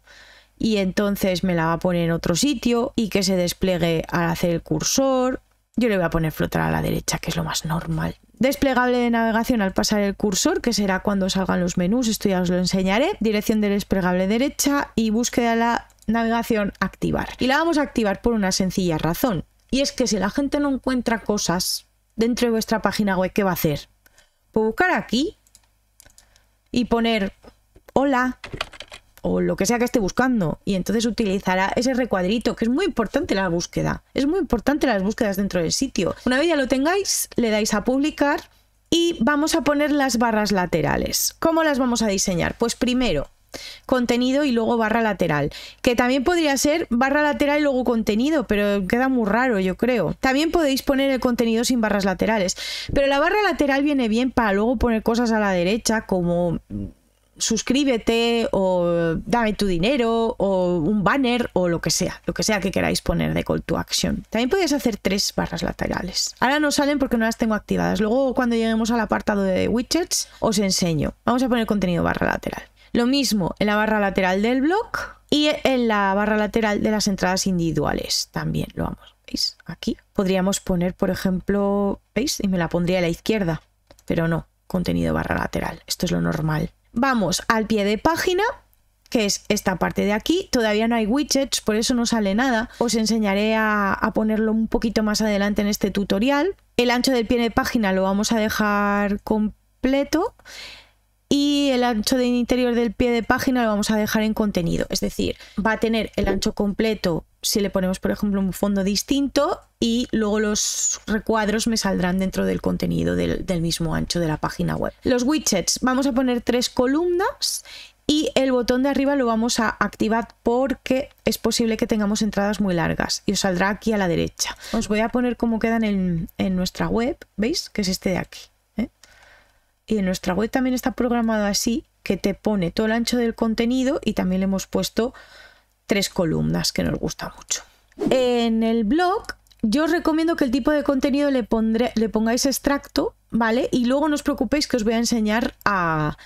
y entonces me la va a poner en otro sitio y que se despliegue al hacer el cursor. Yo le voy a poner flotar a la derecha, que es lo más normal. Desplegable de navegación al pasar el cursor, que será cuando salgan los menús, esto ya os lo enseñaré. Dirección del desplegable derecha y búsqueda de la navegación activar. Y la vamos a activar por una sencilla razón. Y es que si la gente no encuentra cosas dentro de vuestra página web, ¿qué va a hacer? Puedo buscar aquí y poner hola o lo que sea que esté buscando y entonces utilizará ese recuadrito que es muy importante la búsqueda es muy importante las búsquedas dentro del sitio una vez ya lo tengáis le dais a publicar y vamos a poner las barras laterales ¿cómo las vamos a diseñar? pues primero contenido y luego barra lateral. Que también podría ser barra lateral y luego contenido, pero queda muy raro, yo creo. También podéis poner el contenido sin barras laterales. Pero la barra lateral viene bien para luego poner cosas a la derecha, como suscríbete o dame tu dinero o un banner o lo que sea, lo que sea que queráis poner de call to action. También podéis hacer tres barras laterales. Ahora no salen porque no las tengo activadas. Luego cuando lleguemos al apartado de widgets os enseño. Vamos a poner contenido barra lateral. Lo mismo en la barra lateral del blog y en la barra lateral de las entradas individuales también lo vamos. ¿Veis? Aquí podríamos poner, por ejemplo, ¿veis? Y me la pondría a la izquierda, pero no, contenido barra lateral. Esto es lo normal vamos al pie de página que es esta parte de aquí. Todavía no hay widgets, por eso no sale nada. Os enseñaré a, ponerlo un poquito más adelante en este tutorial. El ancho del pie de página lo vamos a dejar completo y el ancho de interior del pie de página lo vamos a dejar en contenido. Es decir, va a tener el ancho completo si le ponemos, por ejemplo, un fondo distinto y luego los recuadros me saldrán dentro del contenido del, mismo ancho de la página web. Los widgets, vamos a poner tres columnas y el botón de arriba lo vamos a activar porque es posible que tengamos entradas muy largas y os saldrá aquí a la derecha. Os voy a poner cómo quedan en, en nuestra web, ¿veis? Que es este de aquí. Y en nuestra web también está programado así, que te pone todo el ancho del contenido y también le hemos puesto tres columnas que nos gusta mucho. En el blog yo os recomiendo que el tipo de contenido le, pongáis extracto, ¿vale? Y luego no os preocupéis que os voy a enseñar a,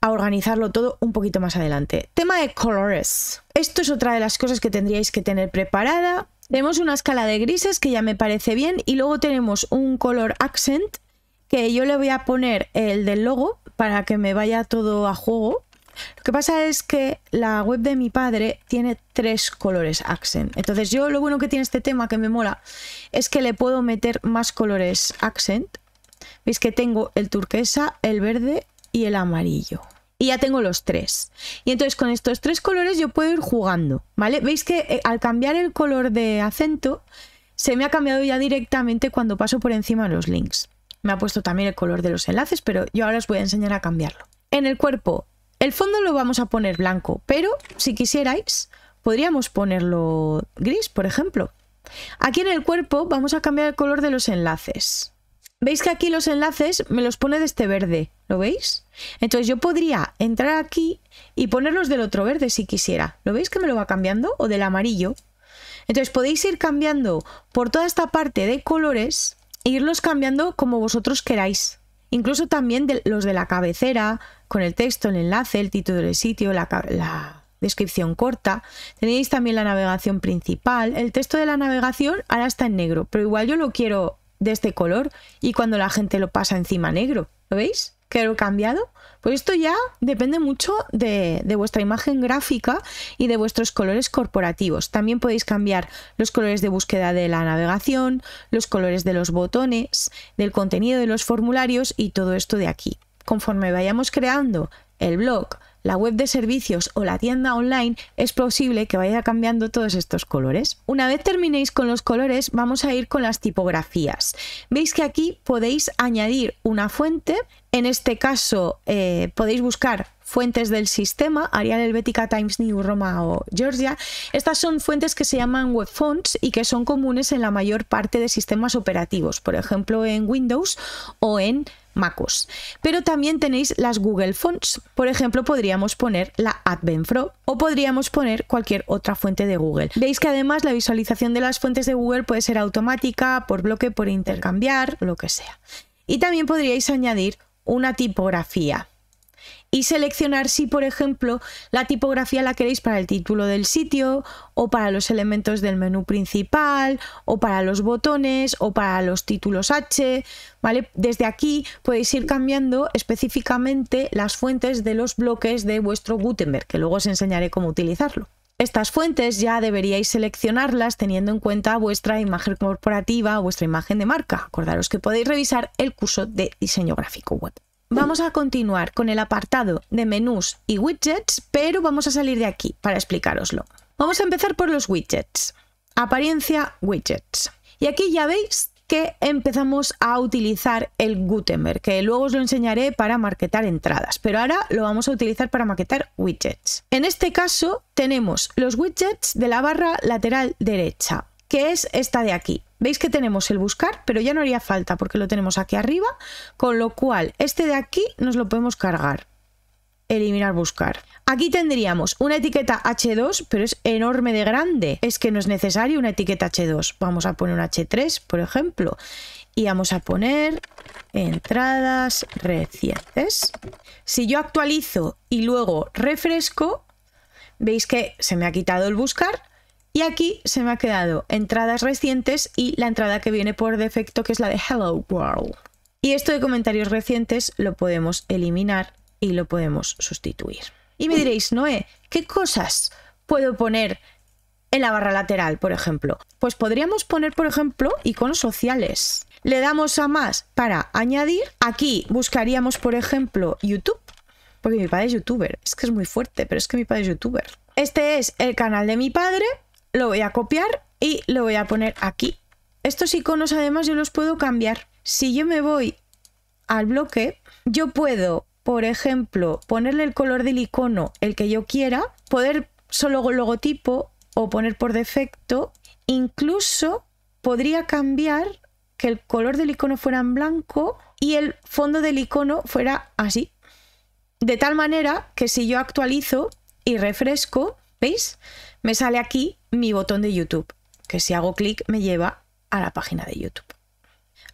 a organizarlo todo un poquito más adelante. Tema de colores. Esto es otra de las cosas que tendríais que tener preparada. Tenemos una escala de grises que ya me parece bien y luego tenemos un color accent que yo le voy a poner el del logo para que me vaya todo a juego. Lo que pasa es que la web de mi padre tiene tres colores accent. Entonces yo lo bueno que tiene este tema que me mola es que le puedo meter más colores accent. Veis que tengo el turquesa, el verde y el amarillo. Y ya tengo los tres. Y entonces con estos tres colores yo puedo ir jugando, ¿vale? Veis que eh, al cambiar el color de acento se me ha cambiado ya directamente cuando paso por encima los links. Me ha puesto también el color de los enlaces, pero yo ahora os voy a enseñar a cambiarlo. En el cuerpo, el fondo lo vamos a poner blanco, pero si quisierais, podríamos ponerlo gris, por ejemplo. Aquí en el cuerpo vamos a cambiar el color de los enlaces. ¿Veis que aquí los enlaces me los pone de este verde? ¿Lo veis? Entonces yo podría entrar aquí y ponerlos del otro verde si quisiera. ¿Lo veis que me lo va cambiando? O del amarillo. Entonces podéis ir cambiando por toda esta parte de colores irlos cambiando como vosotros queráis. Incluso también los de la cabecera, con el texto, el enlace, el título del sitio, la, la descripción corta. Tenéis también la navegación principal. El texto de la navegación ahora está en negro, pero igual yo lo quiero de este color y cuando la gente lo pasa encima negro. ¿Lo veis? Que lo he cambiado. Pues esto ya depende mucho de, vuestra imagen gráfica y de vuestros colores corporativos. También podéis cambiar los colores de búsqueda de la navegación, los colores de los botones, del contenido de los formularios y todo esto de aquí. Conforme vayamos creando el blog, la web de servicios o la tienda online, es posible que vaya cambiando todos estos colores. Una vez terminéis con los colores, vamos a ir con las tipografías. Veis que aquí podéis añadir una fuente, en este caso eh, podéis buscar fuentes del sistema, Arial Helvetica Times New Roma o Georgia. Estas son fuentes que se llaman web fonts y que son comunes en la mayor parte de sistemas operativos, por ejemplo en Windows o en MacOS. Pero también tenéis las Google Fonts. Por ejemplo, podríamos poner la Pro o podríamos poner cualquier otra fuente de Google. Veis que además la visualización de las fuentes de Google puede ser automática, por bloque, por intercambiar, lo que sea. Y también podríais añadir una tipografía y seleccionar si, por ejemplo, la tipografía la queréis para el título del sitio o para los elementos del menú principal o para los botones o para los títulos H, ¿vale? Desde aquí podéis ir cambiando específicamente las fuentes de los bloques de vuestro Gutenberg, que luego os enseñaré cómo utilizarlo. Estas fuentes ya deberíais seleccionarlas teniendo en cuenta vuestra imagen corporativa o vuestra imagen de marca. Acordaros que podéis revisar el curso de diseño gráfico web vamos a continuar con el apartado de menús y widgets, pero vamos a salir de aquí para explicaroslo. Vamos a empezar por los widgets. Apariencia widgets. Y aquí ya veis que empezamos a utilizar el Gutenberg, que luego os lo enseñaré para maquetar entradas, pero ahora lo vamos a utilizar para maquetar widgets. En este caso tenemos los widgets de la barra lateral derecha, que es esta de aquí. Veis que tenemos el buscar, pero ya no haría falta porque lo tenemos aquí arriba, con lo cual este de aquí nos lo podemos cargar. Eliminar buscar. Aquí tendríamos una etiqueta H2, pero es enorme de grande. Es que no es necesario una etiqueta H2. Vamos a poner un H3, por ejemplo. Y vamos a poner entradas recientes. Si yo actualizo y luego refresco, veis que se me ha quitado el buscar, y aquí se me ha quedado entradas recientes y la entrada que viene por defecto, que es la de Hello World. Y esto de comentarios recientes lo podemos eliminar y lo podemos sustituir. Y me diréis, Noé, ¿qué cosas puedo poner en la barra lateral, por ejemplo? Pues podríamos poner, por ejemplo, iconos sociales. Le damos a más para añadir. Aquí buscaríamos, por ejemplo, YouTube. Porque mi padre es youtuber. Es que es muy fuerte, pero es que mi padre es youtuber. Este es el canal de mi padre lo voy a copiar y lo voy a poner aquí. Estos iconos además yo los puedo cambiar. Si yo me voy al bloque, yo puedo, por ejemplo, ponerle el color del icono el que yo quiera, poder solo logotipo o poner por defecto. Incluso podría cambiar que el color del icono fuera en blanco y el fondo del icono fuera así. De tal manera que si yo actualizo y refresco, ¿veis? Me sale aquí mi botón de YouTube, que si hago clic me lleva a la página de YouTube.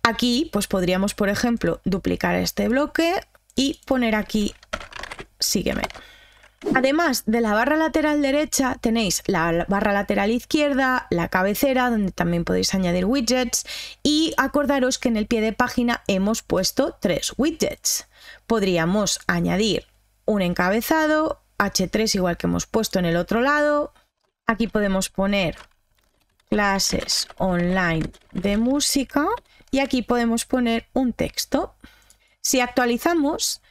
Aquí, pues podríamos, por ejemplo, duplicar este bloque y poner aquí sígueme. Además de la barra lateral derecha tenéis la barra lateral izquierda, la cabecera donde también podéis añadir widgets y acordaros que en el pie de página hemos puesto tres widgets. Podríamos añadir un encabezado, H3 igual que hemos puesto en el otro lado, Aquí podemos poner clases online de música y aquí podemos poner un texto. Si actualizamos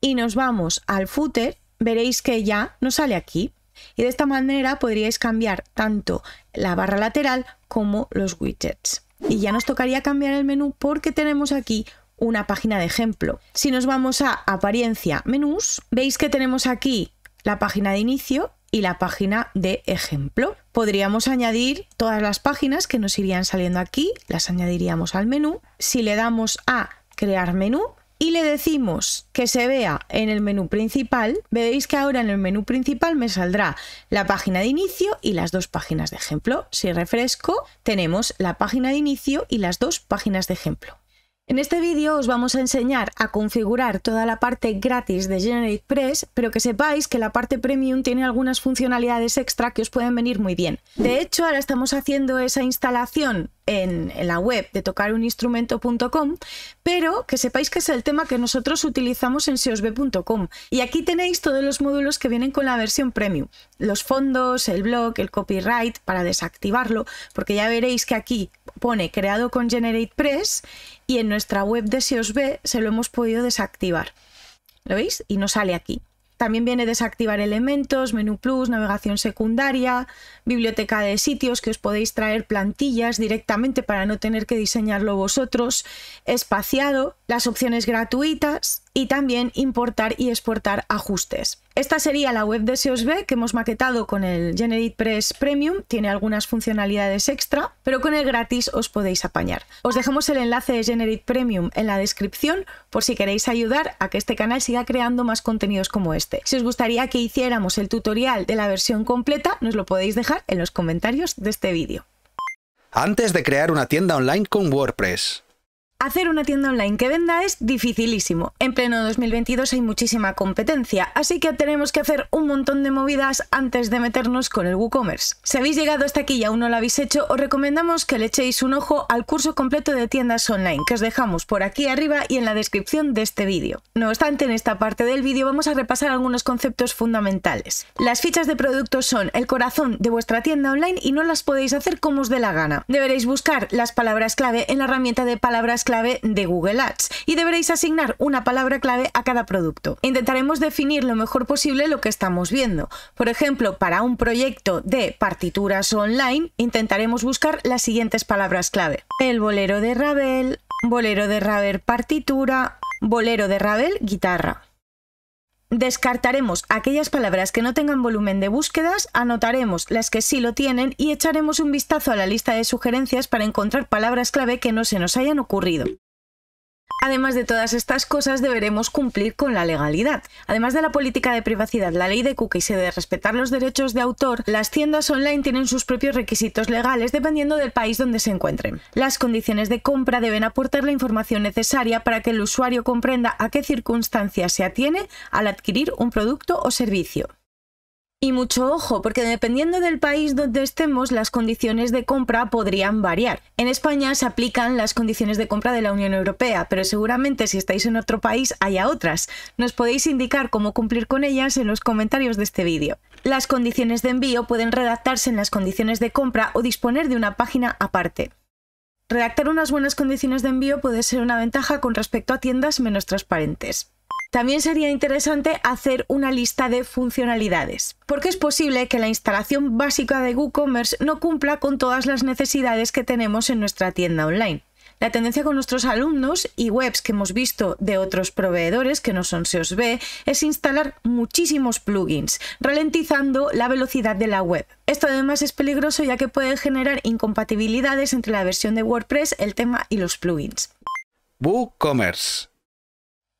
y nos vamos al footer, veréis que ya nos sale aquí. Y de esta manera podríais cambiar tanto la barra lateral como los widgets. Y ya nos tocaría cambiar el menú porque tenemos aquí una página de ejemplo. Si nos vamos a apariencia, menús, veis que tenemos aquí la página de inicio y la página de ejemplo. Podríamos añadir todas las páginas que nos irían saliendo aquí, las añadiríamos al menú. Si le damos a crear menú, y le decimos que se vea en el menú principal, veréis que ahora en el menú principal me saldrá la página de inicio y las dos páginas de ejemplo. Si refresco, tenemos la página de inicio y las dos páginas de ejemplo. En este vídeo os vamos a enseñar a configurar toda la parte gratis de GeneratePress, pero que sepáis que la parte premium tiene algunas funcionalidades extra que os pueden venir muy bien. De hecho, ahora estamos haciendo esa instalación en, la web de tocaruninstrumento.com, pero que sepáis que es el tema que nosotros utilizamos en seosb.com. Y aquí tenéis todos los módulos que vienen con la versión premium, los fondos, el blog, el copyright para desactivarlo, porque ya veréis que aquí pone creado con GeneratePress y en nuestra web de SEOSB se lo hemos podido desactivar. ¿Lo veis? Y no sale aquí. También viene desactivar elementos, menú plus, navegación secundaria, biblioteca de sitios que os podéis traer plantillas directamente para no tener que diseñarlo vosotros, espaciado, las opciones gratuitas, y también importar y exportar ajustes. Esta sería la web de SEOSB que hemos maquetado con el GeneratePress Premium, tiene algunas funcionalidades extra, pero con el gratis os podéis apañar. Os dejamos el enlace de Generate Premium en la descripción por si queréis ayudar a que este canal siga creando más contenidos como este. Si os gustaría que hiciéramos el tutorial de la versión completa, nos lo podéis dejar en los comentarios de este vídeo. Antes de crear una tienda online con WordPress. Hacer una tienda online que venda es dificilísimo. En pleno 2022 hay muchísima competencia, así que tenemos que hacer un montón de movidas antes de meternos con el WooCommerce. Si habéis llegado hasta aquí y aún no lo habéis hecho, os recomendamos que le echéis un ojo al curso completo de tiendas online que os dejamos por aquí arriba y en la descripción de este vídeo. No obstante, en esta parte del vídeo vamos a repasar algunos conceptos fundamentales. Las fichas de productos son el corazón de vuestra tienda online y no las podéis hacer como os dé la gana. Deberéis buscar las palabras clave en la herramienta de palabras clave de Google Ads y deberéis asignar una palabra clave a cada producto. Intentaremos definir lo mejor posible lo que estamos viendo. Por ejemplo, para un proyecto de partituras online, intentaremos buscar las siguientes palabras clave. El bolero de Ravel, bolero de Ravel partitura, bolero de Ravel guitarra. Descartaremos aquellas palabras que no tengan volumen de búsquedas, anotaremos las que sí lo tienen y echaremos un vistazo a la lista de sugerencias para encontrar palabras clave que no se nos hayan ocurrido. Además de todas estas cosas, deberemos cumplir con la legalidad. Además de la política de privacidad, la ley de cookies y de respetar los derechos de autor, las tiendas online tienen sus propios requisitos legales dependiendo del país donde se encuentren. Las condiciones de compra deben aportar la información necesaria para que el usuario comprenda a qué circunstancias se atiene al adquirir un producto o servicio. Y mucho ojo, porque dependiendo del país donde estemos, las condiciones de compra podrían variar. En España se aplican las condiciones de compra de la Unión Europea, pero seguramente si estáis en otro país haya otras. Nos podéis indicar cómo cumplir con ellas en los comentarios de este vídeo. Las condiciones de envío pueden redactarse en las condiciones de compra o disponer de una página aparte. Redactar unas buenas condiciones de envío puede ser una ventaja con respecto a tiendas menos transparentes. También sería interesante hacer una lista de funcionalidades, porque es posible que la instalación básica de WooCommerce no cumpla con todas las necesidades que tenemos en nuestra tienda online. La tendencia con nuestros alumnos y webs que hemos visto de otros proveedores que no son SEOsB es instalar muchísimos plugins, ralentizando la velocidad de la web. Esto además es peligroso ya que puede generar incompatibilidades entre la versión de WordPress, el tema y los plugins. WooCommerce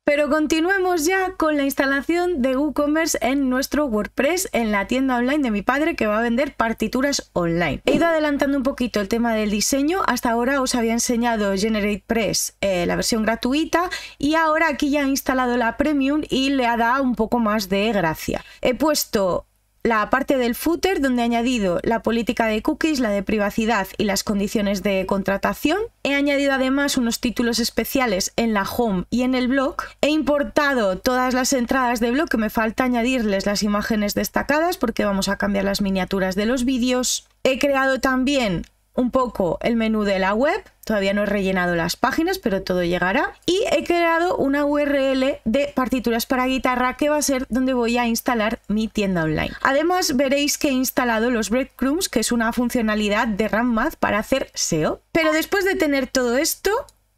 pero continuemos ya con la instalación de WooCommerce en nuestro WordPress, en la tienda online de mi padre que va a vender partituras online. He ido adelantando un poquito el tema del diseño, hasta ahora os había enseñado GeneratePress, eh, la versión gratuita, y ahora aquí ya he instalado la Premium y le ha dado un poco más de gracia. He puesto la parte del footer donde he añadido la política de cookies, la de privacidad y las condiciones de contratación. He añadido además unos títulos especiales en la home y en el blog. He importado todas las entradas de blog, que me falta añadirles las imágenes destacadas porque vamos a cambiar las miniaturas de los vídeos. He creado también un poco el menú de la web, todavía no he rellenado las páginas, pero todo llegará. Y he creado una URL de partituras para guitarra que va a ser donde voy a instalar mi tienda online. Además veréis que he instalado los breadcrumbs, que es una funcionalidad de math para hacer SEO. Pero después de tener todo esto,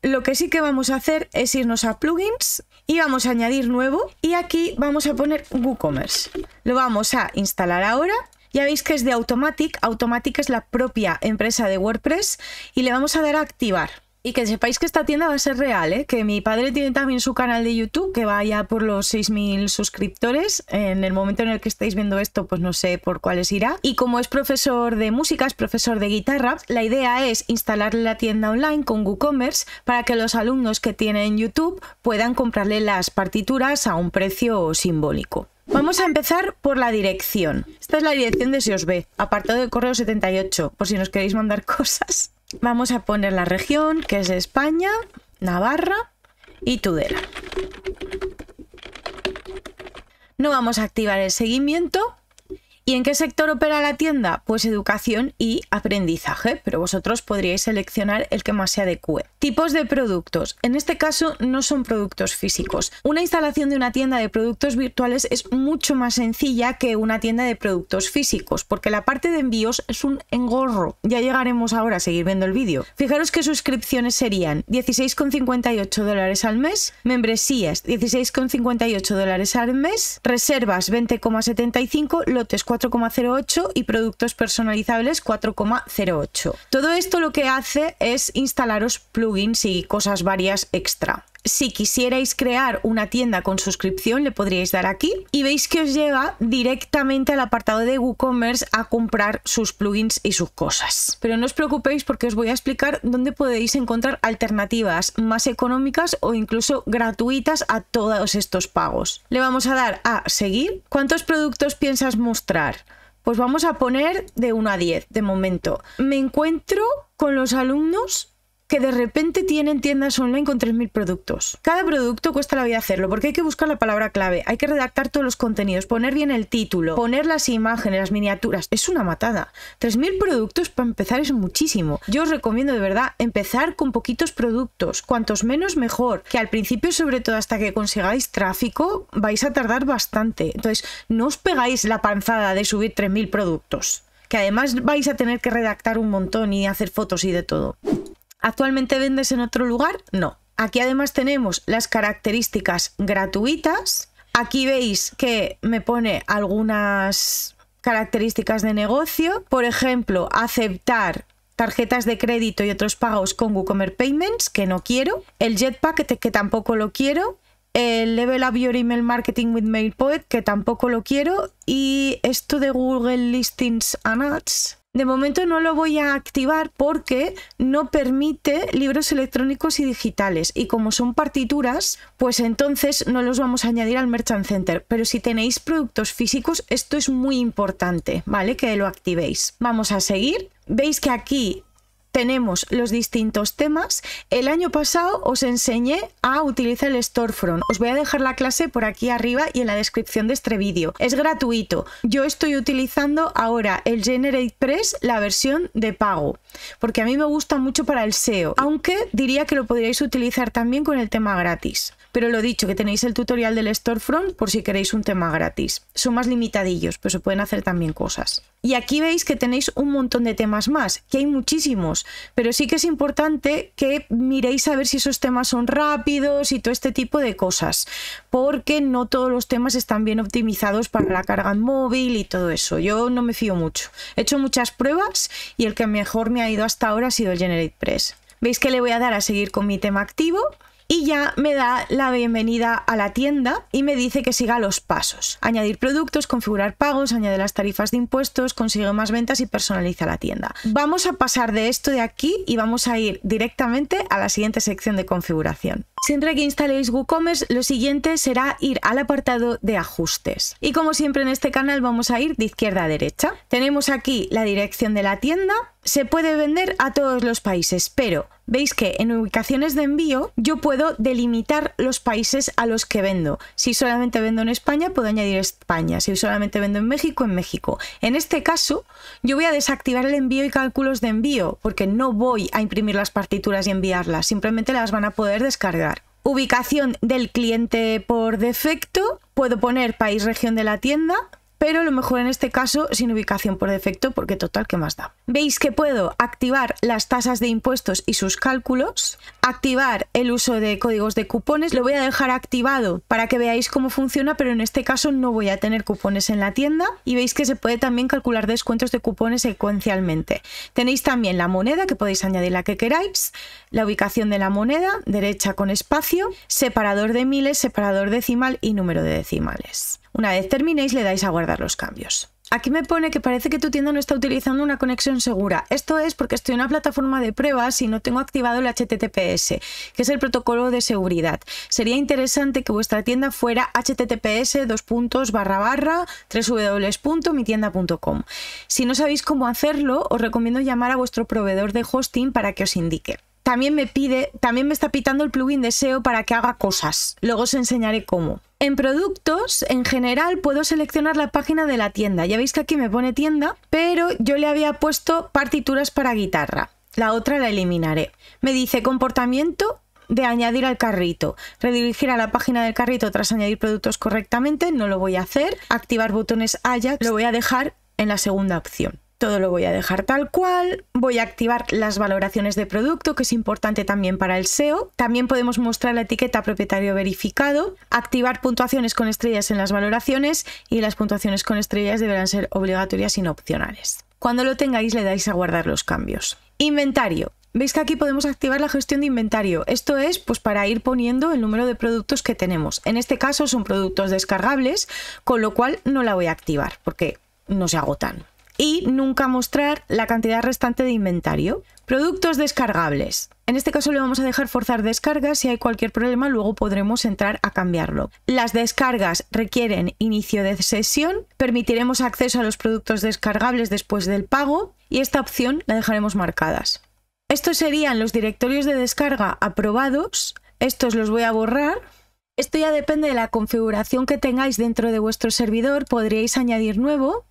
lo que sí que vamos a hacer es irnos a plugins y vamos a añadir nuevo y aquí vamos a poner WooCommerce. Lo vamos a instalar ahora ya veis que es de Automatic. Automatic es la propia empresa de WordPress y le vamos a dar a activar. Y que sepáis que esta tienda va a ser real, ¿eh? que mi padre tiene también su canal de YouTube, que va ya por los 6.000 suscriptores. En el momento en el que estáis viendo esto, pues no sé por cuáles irá. Y como es profesor de música, es profesor de guitarra, la idea es instalarle la tienda online con WooCommerce para que los alumnos que tienen YouTube puedan comprarle las partituras a un precio simbólico. Vamos a empezar por la dirección. Esta es la dirección de Si os ve, apartado de correo 78, por si nos queréis mandar cosas. Vamos a poner la región, que es España, Navarra y Tudela. No vamos a activar el seguimiento ¿Y en qué sector opera la tienda? Pues educación y aprendizaje, pero vosotros podríais seleccionar el que más se adecue. Tipos de productos. En este caso no son productos físicos. Una instalación de una tienda de productos virtuales es mucho más sencilla que una tienda de productos físicos, porque la parte de envíos es un engorro. Ya llegaremos ahora a seguir viendo el vídeo. Fijaros que suscripciones serían 16,58 dólares al mes, membresías 16,58 dólares al mes, reservas 20,75, lotes 4,08 y productos personalizables 4,08. Todo esto lo que hace es instalaros plugins y cosas varias extra. Si quisierais crear una tienda con suscripción, le podríais dar aquí y veis que os lleva directamente al apartado de WooCommerce a comprar sus plugins y sus cosas. Pero no os preocupéis porque os voy a explicar dónde podéis encontrar alternativas más económicas o incluso gratuitas a todos estos pagos. Le vamos a dar a seguir. ¿Cuántos productos piensas mostrar? Pues vamos a poner de 1 a 10 de momento. Me encuentro con los alumnos que de repente tienen tiendas online con 3.000 productos. Cada producto cuesta la vida hacerlo porque hay que buscar la palabra clave, hay que redactar todos los contenidos, poner bien el título, poner las imágenes, las miniaturas. Es una matada. 3.000 productos para empezar es muchísimo. Yo os recomiendo de verdad empezar con poquitos productos, cuantos menos mejor, que al principio sobre todo hasta que consigáis tráfico vais a tardar bastante. Entonces, no os pegáis la panzada de subir 3.000 productos que además vais a tener que redactar un montón y hacer fotos y de todo. ¿Actualmente vendes en otro lugar? No. Aquí además tenemos las características gratuitas. Aquí veis que me pone algunas características de negocio. Por ejemplo, aceptar tarjetas de crédito y otros pagos con WooCommerce Payments, que no quiero. El Jetpack, que, que tampoco lo quiero. El Level Up Your Email Marketing with MailPoet, que tampoco lo quiero. Y esto de Google Listings and Ads, de momento no lo voy a activar porque no permite libros electrónicos y digitales. Y como son partituras, pues entonces no los vamos a añadir al Merchant Center. Pero si tenéis productos físicos, esto es muy importante, ¿vale? Que lo activéis. Vamos a seguir. Veis que aquí tenemos los distintos temas. El año pasado os enseñé a utilizar el Storefront. Os voy a dejar la clase por aquí arriba y en la descripción de este vídeo. Es gratuito. Yo estoy utilizando ahora el Generate Press, la versión de pago, porque a mí me gusta mucho para el SEO, aunque diría que lo podríais utilizar también con el tema gratis. Pero lo dicho, que tenéis el tutorial del Storefront por si queréis un tema gratis. Son más limitadillos, pero se pueden hacer también cosas. Y aquí veis que tenéis un montón de temas más, que hay muchísimos pero sí que es importante que miréis a ver si esos temas son rápidos y todo este tipo de cosas, porque no todos los temas están bien optimizados para la carga móvil y todo eso. Yo no me fío mucho. He hecho muchas pruebas y el que mejor me ha ido hasta ahora ha sido el Generate Press. Veis que le voy a dar a seguir con mi tema activo y ya me da la bienvenida a la tienda y me dice que siga los pasos. Añadir productos, configurar pagos, añade las tarifas de impuestos, consigue más ventas y personaliza la tienda. Vamos a pasar de esto de aquí y vamos a ir directamente a la siguiente sección de configuración. Siempre que instaléis WooCommerce, lo siguiente será ir al apartado de ajustes. Y como siempre en este canal vamos a ir de izquierda a derecha. Tenemos aquí la dirección de la tienda, se puede vender a todos los países, pero veis que en ubicaciones de envío yo puedo delimitar los países a los que vendo. Si solamente vendo en España, puedo añadir España. Si solamente vendo en México, en México. En este caso, yo voy a desactivar el envío y cálculos de envío, porque no voy a imprimir las partituras y enviarlas, simplemente las van a poder descargar. Ubicación del cliente por defecto, puedo poner país, región de la tienda, pero lo mejor en este caso sin ubicación por defecto, porque total, ¿qué más da? Veis que puedo activar las tasas de impuestos y sus cálculos, activar el uso de códigos de cupones, lo voy a dejar activado para que veáis cómo funciona, pero en este caso no voy a tener cupones en la tienda y veis que se puede también calcular descuentos de cupones secuencialmente. Tenéis también la moneda, que podéis añadir la que queráis, la ubicación de la moneda, derecha con espacio, separador de miles, separador decimal y número de decimales. Una vez terminéis, le dais a guardar los cambios. Aquí me pone que parece que tu tienda no está utilizando una conexión segura. Esto es porque estoy en una plataforma de pruebas y no tengo activado el HTTPS, que es el protocolo de seguridad. Sería interesante que vuestra tienda fuera https puntos barra www.mitienda.com. Si no sabéis cómo hacerlo, os recomiendo llamar a vuestro proveedor de hosting para que os indique también me pide, también me está pitando el plugin de SEO para que haga cosas. Luego os enseñaré cómo. En productos, en general, puedo seleccionar la página de la tienda. Ya veis que aquí me pone tienda, pero yo le había puesto partituras para guitarra. La otra la eliminaré. Me dice comportamiento de añadir al carrito. Redirigir a la página del carrito tras añadir productos correctamente, no lo voy a hacer. Activar botones Ajax, lo voy a dejar en la segunda opción todo lo voy a dejar tal cual, voy a activar las valoraciones de producto, que es importante también para el SEO. También podemos mostrar la etiqueta propietario verificado, activar puntuaciones con estrellas en las valoraciones y las puntuaciones con estrellas deberán ser obligatorias y no opcionales. Cuando lo tengáis le dais a guardar los cambios. Inventario. Veis que aquí podemos activar la gestión de inventario. Esto es pues para ir poniendo el número de productos que tenemos. En este caso son productos descargables, con lo cual no la voy a activar porque no se agotan y nunca mostrar la cantidad restante de inventario. Productos descargables. En este caso le vamos a dejar forzar descargas, si hay cualquier problema luego podremos entrar a cambiarlo. Las descargas requieren inicio de sesión, permitiremos acceso a los productos descargables después del pago y esta opción la dejaremos marcadas. Estos serían los directorios de descarga aprobados, estos los voy a borrar esto ya depende de la configuración que tengáis dentro de vuestro servidor, podríais añadir nuevo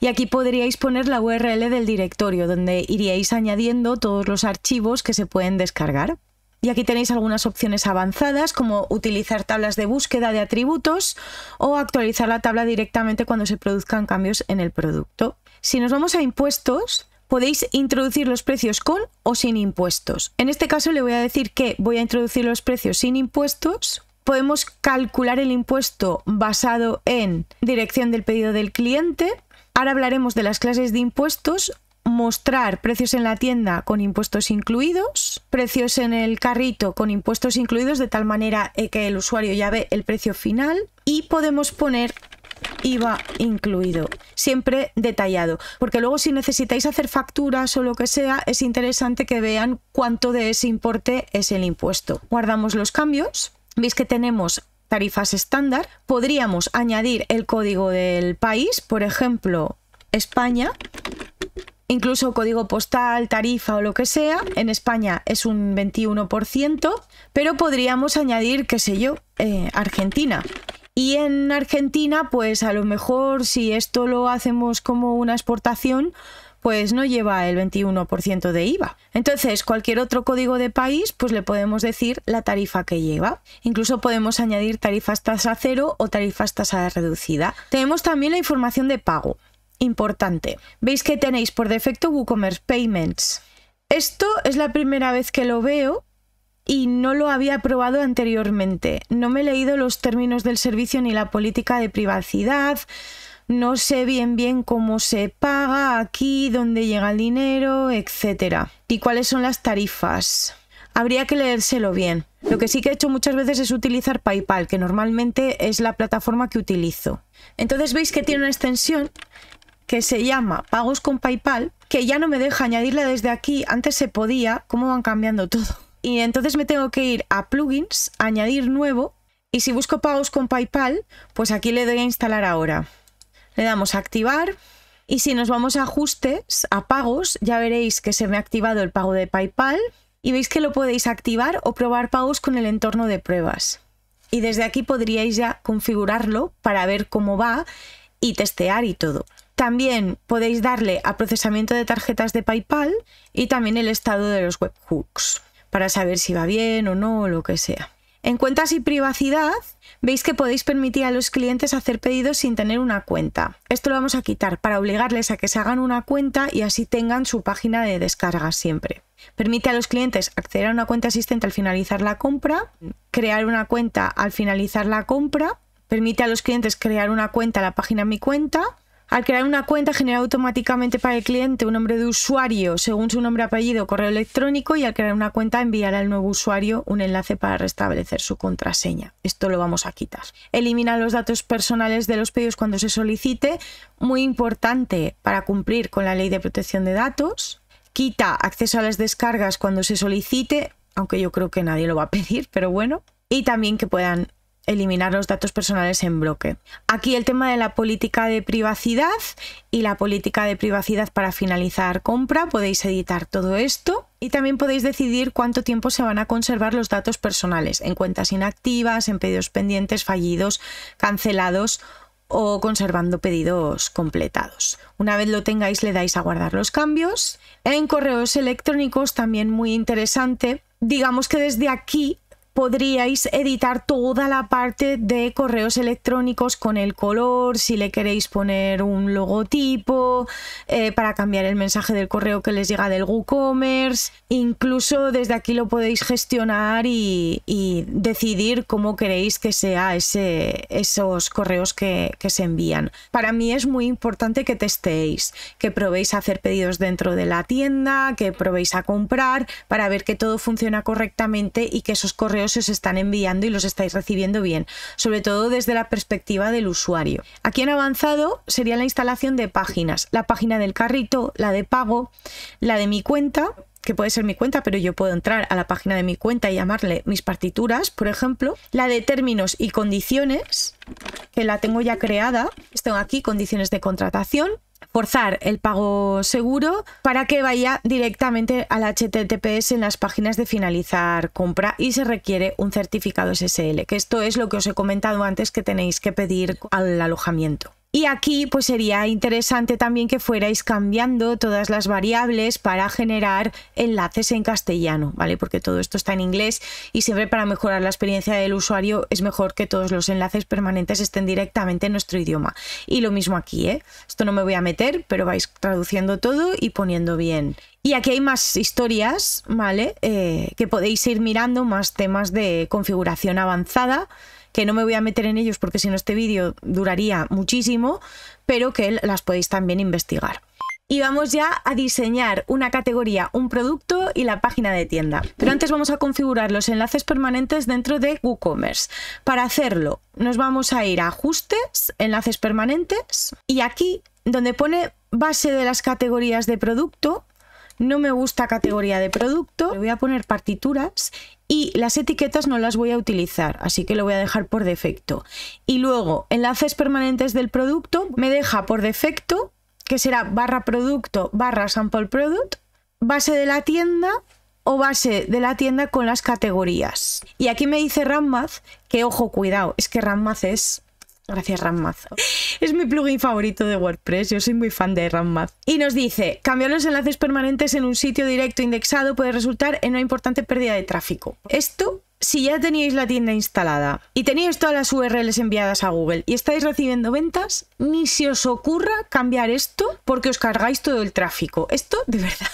y aquí podríais poner la URL del directorio, donde iríais añadiendo todos los archivos que se pueden descargar. Y aquí tenéis algunas opciones avanzadas, como utilizar tablas de búsqueda de atributos o actualizar la tabla directamente cuando se produzcan cambios en el producto. Si nos vamos a impuestos, podéis introducir los precios con o sin impuestos. En este caso le voy a decir que voy a introducir los precios sin impuestos podemos calcular el impuesto basado en dirección del pedido del cliente. Ahora hablaremos de las clases de impuestos, mostrar precios en la tienda con impuestos incluidos, precios en el carrito con impuestos incluidos, de tal manera eh, que el usuario ya ve el precio final y podemos poner IVA incluido, siempre detallado, porque luego si necesitáis hacer facturas o lo que sea, es interesante que vean cuánto de ese importe es el impuesto. Guardamos los cambios veis que tenemos tarifas estándar, podríamos añadir el código del país, por ejemplo, España, incluso código postal, tarifa o lo que sea. En España es un 21%, pero podríamos añadir, qué sé yo, eh, Argentina. Y en Argentina, pues a lo mejor si esto lo hacemos como una exportación, pues no lleva el 21% de IVA. Entonces, cualquier otro código de país, pues le podemos decir la tarifa que lleva. Incluso podemos añadir tarifas tasa cero o tarifas tasa reducida. Tenemos también la información de pago. Importante. Veis que tenéis por defecto WooCommerce Payments. Esto es la primera vez que lo veo, y no lo había probado anteriormente. No me he leído los términos del servicio ni la política de privacidad, no sé bien bien cómo se paga aquí, dónde llega el dinero, etcétera. Y cuáles son las tarifas. Habría que leérselo bien. Lo que sí que he hecho muchas veces es utilizar PayPal, que normalmente es la plataforma que utilizo. Entonces veis que tiene una extensión que se llama Pagos con PayPal, que ya no me deja añadirla desde aquí. Antes se podía, cómo van cambiando todo. Y entonces me tengo que ir a plugins, añadir nuevo, y si busco pagos con PayPal, pues aquí le doy a instalar ahora. Le damos a activar y si nos vamos a ajustes, a pagos, ya veréis que se me ha activado el pago de PayPal y veis que lo podéis activar o probar pagos con el entorno de pruebas. Y desde aquí podríais ya configurarlo para ver cómo va y testear y todo. También podéis darle a procesamiento de tarjetas de PayPal y también el estado de los webhooks para saber si va bien o no lo que sea. En cuentas y privacidad Veis que podéis permitir a los clientes hacer pedidos sin tener una cuenta. Esto lo vamos a quitar para obligarles a que se hagan una cuenta y así tengan su página de descarga siempre. Permite a los clientes acceder a una cuenta asistente al finalizar la compra, crear una cuenta al finalizar la compra, permite a los clientes crear una cuenta a la página Mi Cuenta al crear una cuenta, genera automáticamente para el cliente un nombre de usuario según su nombre, apellido, correo electrónico y al crear una cuenta enviará al nuevo usuario un enlace para restablecer su contraseña. Esto lo vamos a quitar. Elimina los datos personales de los pedidos cuando se solicite. Muy importante para cumplir con la ley de protección de datos. Quita acceso a las descargas cuando se solicite, aunque yo creo que nadie lo va a pedir, pero bueno. Y también que puedan eliminar los datos personales en bloque. Aquí el tema de la política de privacidad y la política de privacidad para finalizar compra. Podéis editar todo esto y también podéis decidir cuánto tiempo se van a conservar los datos personales en cuentas inactivas, en pedidos pendientes, fallidos, cancelados o conservando pedidos completados. Una vez lo tengáis le dais a guardar los cambios. En correos electrónicos también muy interesante. Digamos que desde aquí podríais editar toda la parte de correos electrónicos con el color, si le queréis poner un logotipo, eh, para cambiar el mensaje del correo que les llega del WooCommerce. Incluso desde aquí lo podéis gestionar y, decidir cómo queréis que sea ese, esos correos que, que se envían. Para mí es muy importante que testéis, que probéis a hacer pedidos dentro de la tienda, que probéis a comprar para ver que todo funciona correctamente y que esos correos se os están enviando y los estáis recibiendo bien, sobre todo desde la perspectiva del usuario. Aquí en avanzado sería la instalación de páginas, la página del carrito, la de pago, la de mi cuenta, que puede ser mi cuenta, pero yo puedo entrar a la página de mi cuenta y llamarle mis partituras, por ejemplo. La de términos y condiciones, que la tengo ya creada. están aquí condiciones de contratación, forzar el pago seguro para que vaya directamente al HTTPS en las páginas de finalizar compra y se requiere un certificado SSL, que esto es lo que os he comentado antes que tenéis que pedir al alojamiento. Y aquí pues sería interesante también que fuerais cambiando todas las variables para generar enlaces en castellano, ¿vale? Porque todo esto está en inglés y siempre para mejorar la experiencia del usuario es mejor que todos los enlaces permanentes estén directamente en nuestro idioma. Y lo mismo aquí, ¿eh? Esto no me voy a meter, pero vais traduciendo todo y poniendo bien y aquí hay más historias, ¿vale? Eh, que podéis ir mirando, más temas de configuración avanzada, que no me voy a meter en ellos porque si no este vídeo duraría muchísimo, pero que las podéis también investigar. Y vamos ya a diseñar una categoría, un producto y la página de tienda. Pero antes vamos a configurar los enlaces permanentes dentro de WooCommerce. Para hacerlo nos vamos a ir a ajustes, enlaces permanentes y aquí donde pone base de las categorías de producto no me gusta categoría de producto, le voy a poner partituras y las etiquetas no las voy a utilizar, así que lo voy a dejar por defecto. Y luego, enlaces permanentes del producto me deja por defecto, que será barra producto barra sample product, base de la tienda o base de la tienda con las categorías. Y aquí me dice rammaz que, ojo, cuidado, es que Ranmath es Gracias, ramazo Es mi plugin favorito de WordPress, yo soy muy fan de Ramazo. Y nos dice, cambiar los enlaces permanentes en un sitio directo indexado puede resultar en una importante pérdida de tráfico. Esto si ya teníais la tienda instalada y teníais todas las URLs enviadas a Google y estáis recibiendo ventas, ni se os ocurra cambiar esto porque os cargáis todo el tráfico. Esto, de verdad.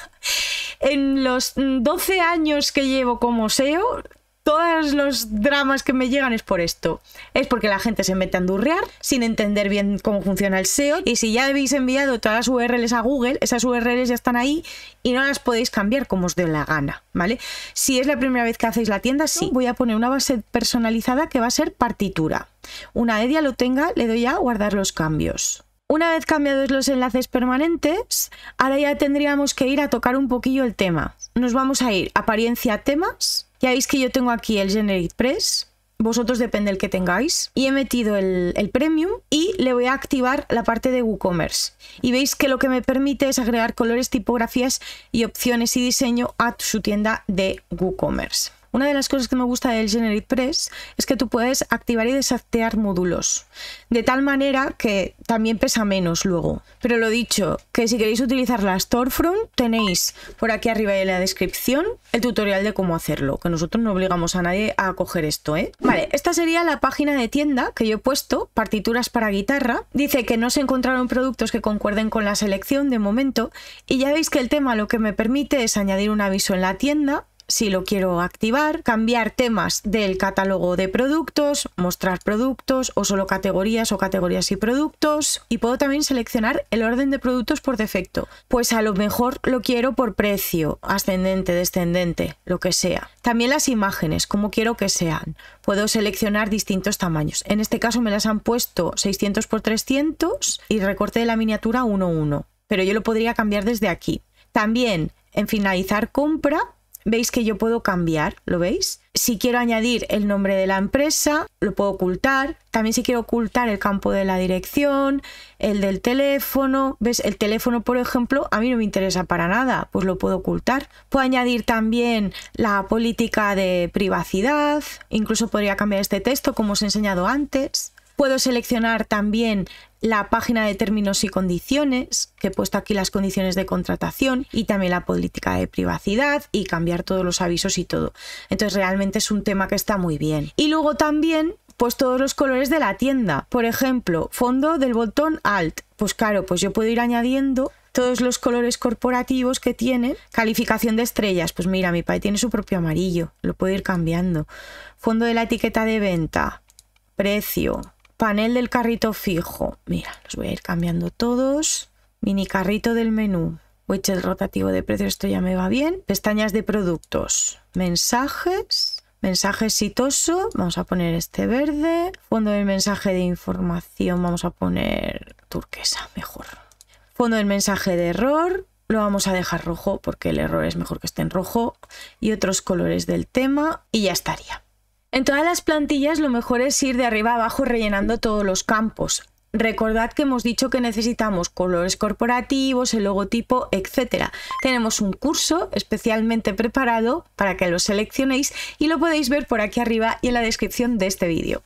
En los 12 años que llevo como SEO, todos los dramas que me llegan es por esto. Es porque la gente se mete a andurrear sin entender bien cómo funciona el SEO. Y si ya habéis enviado todas las URLs a Google, esas URLs ya están ahí y no las podéis cambiar como os dé la gana, ¿vale? Si es la primera vez que hacéis la tienda, sí, voy a poner una base personalizada que va a ser partitura. Una vez ya lo tenga, le doy a guardar los cambios. Una vez cambiados los enlaces permanentes, ahora ya tendríamos que ir a tocar un poquillo el tema. Nos vamos a ir apariencia temas, ya veis que yo tengo aquí el Generate Press. Vosotros depende el que tengáis. Y he metido el, el Premium y le voy a activar la parte de WooCommerce. Y veis que lo que me permite es agregar colores, tipografías y opciones y diseño a su tienda de WooCommerce. Una de las cosas que me gusta del Generate Press es que tú puedes activar y desactivar módulos, de tal manera que también pesa menos luego. Pero lo dicho, que si queréis utilizar la Storefront, tenéis por aquí arriba en la descripción el tutorial de cómo hacerlo, que nosotros no obligamos a nadie a coger esto, ¿eh? Vale, esta sería la página de tienda que yo he puesto, partituras para guitarra. Dice que no se encontraron productos que concuerden con la selección de momento y ya veis que el tema lo que me permite es añadir un aviso en la tienda si lo quiero activar, cambiar temas del catálogo de productos, mostrar productos o solo categorías o categorías y productos. Y puedo también seleccionar el orden de productos por defecto. Pues a lo mejor lo quiero por precio, ascendente, descendente, lo que sea. También las imágenes, como quiero que sean. Puedo seleccionar distintos tamaños. En este caso me las han puesto 600 x 300 y recorte de la miniatura 1-1. Pero yo lo podría cambiar desde aquí. También en finalizar compra veis que yo puedo cambiar, ¿lo veis? Si quiero añadir el nombre de la empresa, lo puedo ocultar. También si quiero ocultar el campo de la dirección, el del teléfono, ¿ves? El teléfono, por ejemplo, a mí no me interesa para nada, pues lo puedo ocultar. Puedo añadir también la política de privacidad, incluso podría cambiar este texto como os he enseñado antes. Puedo seleccionar también la página de términos y condiciones, que he puesto aquí las condiciones de contratación y también la política de privacidad y cambiar todos los avisos y todo. Entonces realmente es un tema que está muy bien. Y luego también pues todos los colores de la tienda. Por ejemplo, fondo del botón alt. Pues claro, pues yo puedo ir añadiendo todos los colores corporativos que tiene. Calificación de estrellas, pues mira, mi padre tiene su propio amarillo, lo puedo ir cambiando. Fondo de la etiqueta de venta, precio, Panel del carrito fijo. Mira, los voy a ir cambiando todos. Mini carrito del menú. Widget rotativo de precios, esto ya me va bien. Pestañas de productos. Mensajes. Mensaje exitoso. Vamos a poner este verde. Fondo del mensaje de información. Vamos a poner turquesa, mejor. Fondo del mensaje de error lo vamos a dejar rojo porque el error es mejor que esté en rojo y otros colores del tema y ya estaría. En todas las plantillas lo mejor es ir de arriba a abajo rellenando todos los campos. Recordad que hemos dicho que necesitamos colores corporativos, el logotipo, etc. Tenemos un curso especialmente preparado para que lo seleccionéis y lo podéis ver por aquí arriba y en la descripción de este vídeo.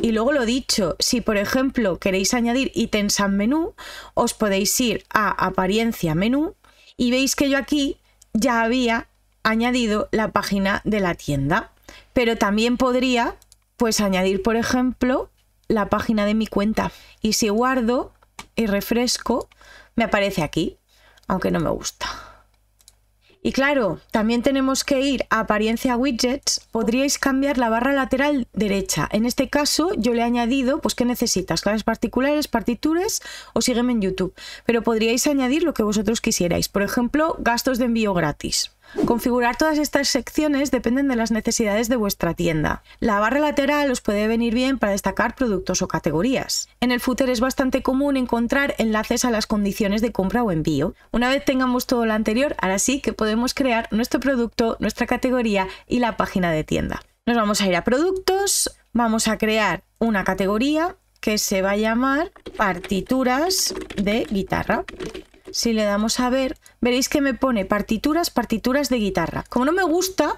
Y luego lo dicho, si por ejemplo queréis añadir ítems al menú, os podéis ir a apariencia menú y veis que yo aquí ya había añadido la página de la tienda. Pero también podría, pues, añadir, por ejemplo, la página de mi cuenta. Y si guardo y refresco, me aparece aquí, aunque no me gusta. Y claro, también tenemos que ir a apariencia widgets. Podríais cambiar la barra lateral derecha. En este caso yo le he añadido, pues, ¿qué necesitas? Claves particulares, partituras o sígueme en YouTube. Pero podríais añadir lo que vosotros quisierais. Por ejemplo, gastos de envío gratis. Configurar todas estas secciones dependen de las necesidades de vuestra tienda. La barra lateral os puede venir bien para destacar productos o categorías. En el footer es bastante común encontrar enlaces a las condiciones de compra o envío. Una vez tengamos todo lo anterior, ahora sí que podemos crear nuestro producto, nuestra categoría y la página de tienda. Nos vamos a ir a productos, vamos a crear una categoría que se va a llamar partituras de guitarra. Si le damos a ver, veréis que me pone partituras, partituras de guitarra. Como no me gusta,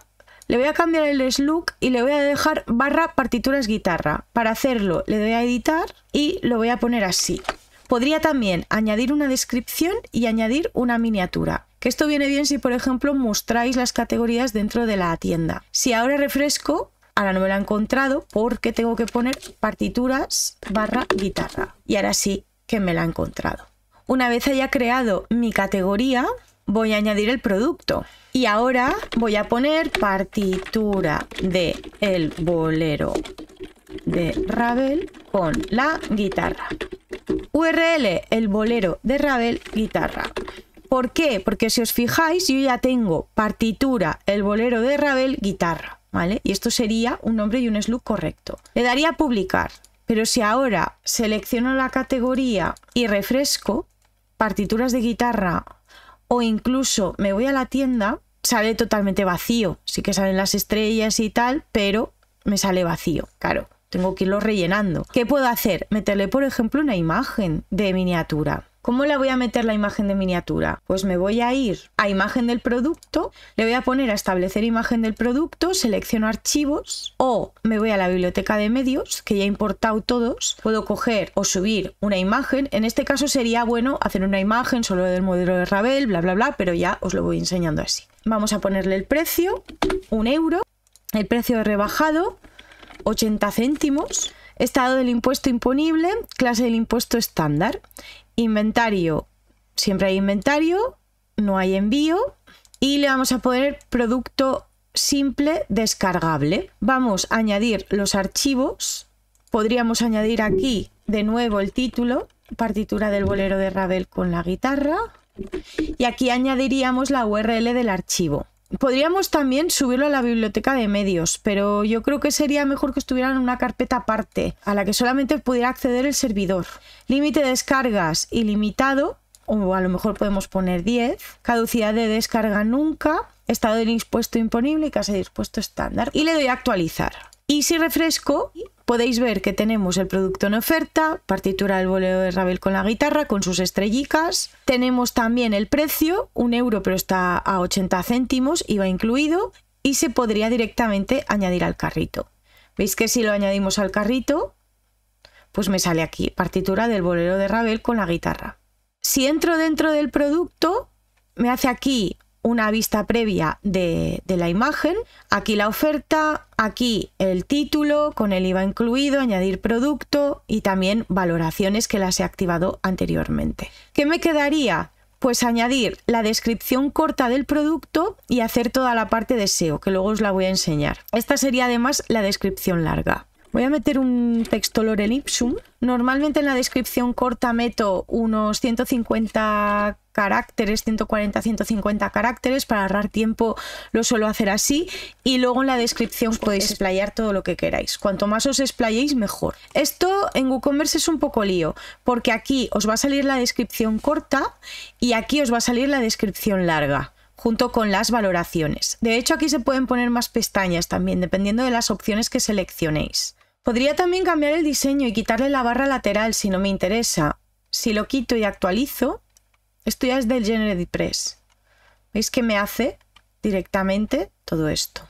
le voy a cambiar el look y le voy a dejar barra partituras guitarra. Para hacerlo le doy a editar y lo voy a poner así. Podría también añadir una descripción y añadir una miniatura. Que esto viene bien si, por ejemplo, mostráis las categorías dentro de la tienda. Si ahora refresco, ahora no me la he encontrado porque tengo que poner partituras barra guitarra. Y ahora sí que me la ha encontrado. Una vez haya creado mi categoría, voy a añadir el producto. Y ahora voy a poner partitura de el bolero de Ravel con la guitarra. URL, el bolero de Ravel, guitarra. ¿Por qué? Porque si os fijáis, yo ya tengo partitura, el bolero de Ravel, guitarra. ¿Vale? Y esto sería un nombre y un slug correcto. Le daría publicar, pero si ahora selecciono la categoría y refresco, partituras de guitarra o incluso me voy a la tienda, sale totalmente vacío. Sí que salen las estrellas y tal, pero me sale vacío, claro. Tengo que irlo rellenando. ¿Qué puedo hacer? Meterle, por ejemplo, una imagen de miniatura ¿Cómo la voy a meter la imagen de miniatura? Pues me voy a ir a imagen del producto, le voy a poner a establecer imagen del producto, selecciono archivos o me voy a la biblioteca de medios que ya he importado todos, puedo coger o subir una imagen, en este caso sería bueno hacer una imagen solo del modelo de Rabel, bla, bla, bla, pero ya os lo voy enseñando así. Vamos a ponerle el precio, un euro, el precio de rebajado, 80 céntimos, estado del impuesto imponible, clase del impuesto estándar inventario. Siempre hay inventario, no hay envío. Y le vamos a poner producto simple descargable. Vamos a añadir los archivos. Podríamos añadir aquí de nuevo el título, partitura del bolero de Ravel con la guitarra. Y aquí añadiríamos la URL del archivo. Podríamos también subirlo a la biblioteca de medios, pero yo creo que sería mejor que estuviera en una carpeta aparte, a la que solamente pudiera acceder el servidor. Límite de descargas ilimitado, o a lo mejor podemos poner 10. Caducidad de descarga nunca. Estado del dispuesto imponible y casa de dispuesto estándar. Y le doy a actualizar. Y si refresco, podéis ver que tenemos el producto en oferta, partitura del bolero de Ravel con la guitarra, con sus estrellitas Tenemos también el precio, un euro pero está a 80 céntimos, va incluido, y se podría directamente añadir al carrito. Veis que si lo añadimos al carrito, pues me sale aquí, partitura del bolero de Ravel con la guitarra. Si entro dentro del producto, me hace aquí una vista previa de, la imagen. Aquí la oferta, aquí el título con el IVA incluido, añadir producto y también valoraciones que las he activado anteriormente. ¿Qué me quedaría? Pues añadir la descripción corta del producto y hacer toda la parte de SEO, que luego os la voy a enseñar. Esta sería además la descripción larga. Voy a meter un texto lorem ipsum. Normalmente en la descripción corta meto unos 150 caracteres, 140, 150 caracteres. Para ahorrar tiempo lo suelo hacer así. Y luego en la descripción podéis explayar todo lo que queráis. Cuanto más os esplayéis mejor. Esto en WooCommerce es un poco lío, porque aquí os va a salir la descripción corta y aquí os va a salir la descripción larga junto con las valoraciones. De hecho, aquí se pueden poner más pestañas también, dependiendo de las opciones que seleccionéis. Podría también cambiar el diseño y quitarle la barra lateral si no me interesa. Si lo quito y actualizo, esto ya es del de Press. ¿Veis que me hace directamente todo esto?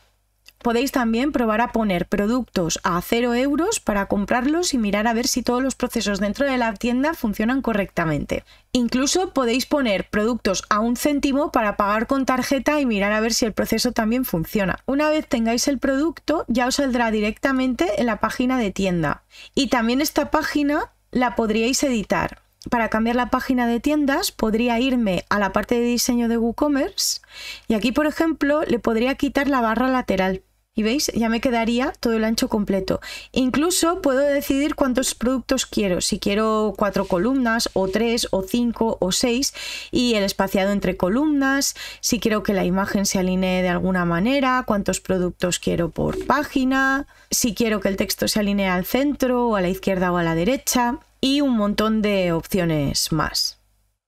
Podéis también probar a poner productos a 0 euros para comprarlos y mirar a ver si todos los procesos dentro de la tienda funcionan correctamente. Incluso podéis poner productos a un céntimo para pagar con tarjeta y mirar a ver si el proceso también funciona. Una vez tengáis el producto ya os saldrá directamente en la página de tienda. Y también esta página la podríais editar para cambiar la página de tiendas podría irme a la parte de diseño de WooCommerce y aquí, por ejemplo, le podría quitar la barra lateral. Y veis, ya me quedaría todo el ancho completo. Incluso puedo decidir cuántos productos quiero, si quiero cuatro columnas o tres o cinco o seis y el espaciado entre columnas, si quiero que la imagen se alinee de alguna manera, cuántos productos quiero por página, si quiero que el texto se alinee al centro o a la izquierda o a la derecha y un montón de opciones más.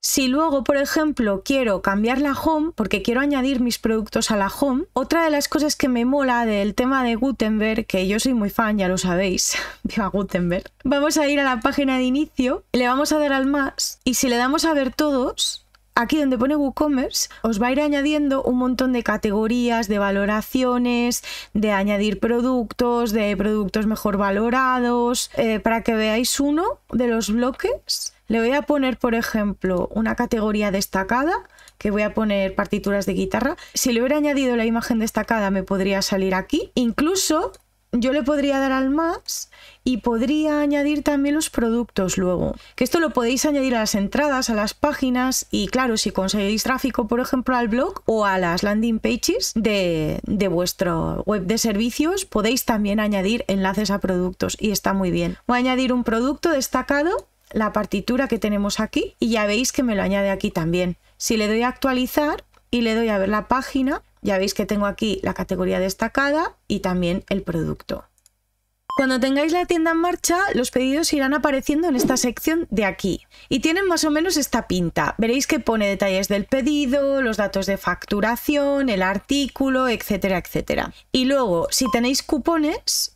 Si luego, por ejemplo, quiero cambiar la home, porque quiero añadir mis productos a la home, otra de las cosas que me mola del tema de Gutenberg, que yo soy muy fan, ya lo sabéis, viva Gutenberg, vamos a ir a la página de inicio, le vamos a dar al más y si le damos a ver todos, aquí donde pone WooCommerce, os va a ir añadiendo un montón de categorías, de valoraciones, de añadir productos, de productos mejor valorados, eh, para que veáis uno de los bloques le voy a poner, por ejemplo, una categoría destacada, que voy a poner partituras de guitarra. Si le hubiera añadido la imagen destacada, me podría salir aquí. Incluso yo le podría dar al más y podría añadir también los productos luego. Que esto lo podéis añadir a las entradas, a las páginas y claro, si conseguís tráfico, por ejemplo, al blog o a las landing pages de, de web de servicios, podéis también añadir enlaces a productos y está muy bien. Voy a añadir un producto destacado la partitura que tenemos aquí y ya veis que me lo añade aquí también. Si le doy a actualizar y le doy a ver la página, ya veis que tengo aquí la categoría destacada y también el producto. Cuando tengáis la tienda en marcha, los pedidos irán apareciendo en esta sección de aquí y tienen más o menos esta pinta. Veréis que pone detalles del pedido, los datos de facturación, el artículo, etcétera, etcétera. Y luego, si tenéis cupones,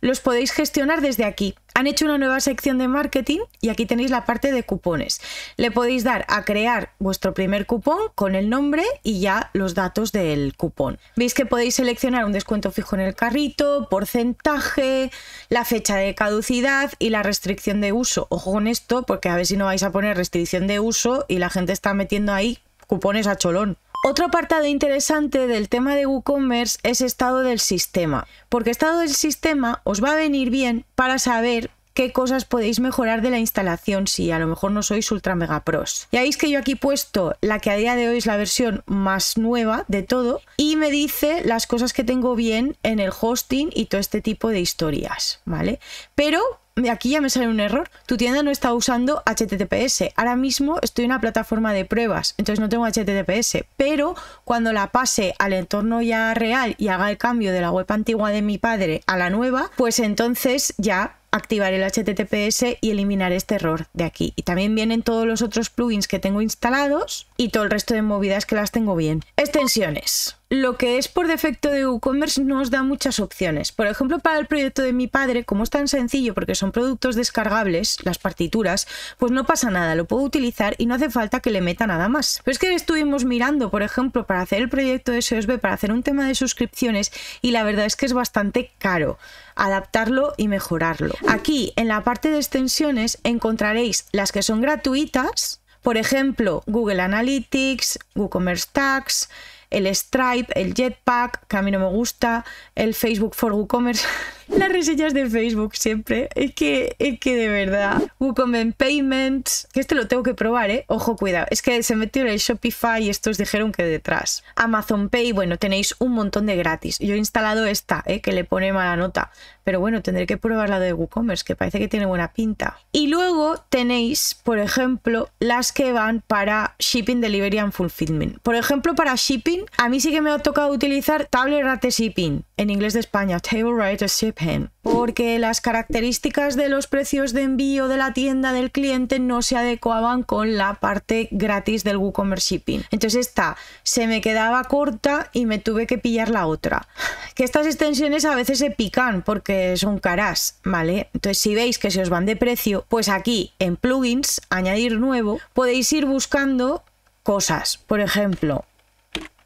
los podéis gestionar desde aquí. Han hecho una nueva sección de marketing y aquí tenéis la parte de cupones. Le podéis dar a crear vuestro primer cupón con el nombre y ya los datos del cupón. Veis que podéis seleccionar un descuento fijo en el carrito, porcentaje, la fecha de caducidad y la restricción de uso. Ojo con esto porque a ver si no vais a poner restricción de uso y la gente está metiendo ahí cupones a cholón. Otro apartado interesante del tema de WooCommerce es estado del sistema, porque estado del sistema os va a venir bien para saber qué cosas podéis mejorar de la instalación si a lo mejor no sois ultra mega pros. Ya veis que yo aquí he puesto la que a día de hoy es la versión más nueva de todo y me dice las cosas que tengo bien en el hosting y todo este tipo de historias, ¿vale? Pero aquí ya me sale un error. Tu tienda no está usando HTTPS. Ahora mismo estoy en una plataforma de pruebas, entonces no tengo HTTPS. Pero cuando la pase al entorno ya real y haga el cambio de la web antigua de mi padre a la nueva, pues entonces ya activaré el HTTPS y eliminaré este error de aquí. Y también vienen todos los otros plugins que tengo instalados y todo el resto de movidas que las tengo bien. Extensiones lo que es por defecto de WooCommerce nos da muchas opciones. Por ejemplo, para el proyecto de mi padre, como es tan sencillo porque son productos descargables, las partituras, pues no pasa nada, lo puedo utilizar y no hace falta que le meta nada más. Pero es que estuvimos mirando, por ejemplo, para hacer el proyecto de SOSB, para hacer un tema de suscripciones y la verdad es que es bastante caro adaptarlo y mejorarlo. Aquí, en la parte de extensiones, encontraréis las que son gratuitas, por ejemplo, Google Analytics, WooCommerce Tags, el Stripe, el Jetpack, que a mí no me gusta, el Facebook for WooCommerce. las reseñas de Facebook siempre. Es que, es que de verdad. WooCommerce Payments. Que este lo tengo que probar, ¿eh? Ojo, cuidado. Es que se metió en el Shopify y estos dijeron que detrás. Amazon Pay, bueno, tenéis un montón de gratis. Yo he instalado esta, ¿eh? que le pone mala nota. Pero bueno, tendré que probar la de WooCommerce, que parece que tiene buena pinta. Y luego tenéis, por ejemplo, las que van para shipping, delivery and fulfillment. Por ejemplo, para shipping, a mí sí que me ha tocado utilizar Tablet Rate Shipping en inglés de España, Table Rate Shipping, ¿eh? porque las características de los precios de envío de la tienda del cliente no se adecuaban con la parte gratis del WooCommerce Shipping. Entonces esta se me quedaba corta y me tuve que pillar la otra. Que estas extensiones a veces se pican porque son caras, ¿vale? Entonces si veis que se os van de precio, pues aquí en plugins, añadir nuevo, podéis ir buscando cosas. Por ejemplo,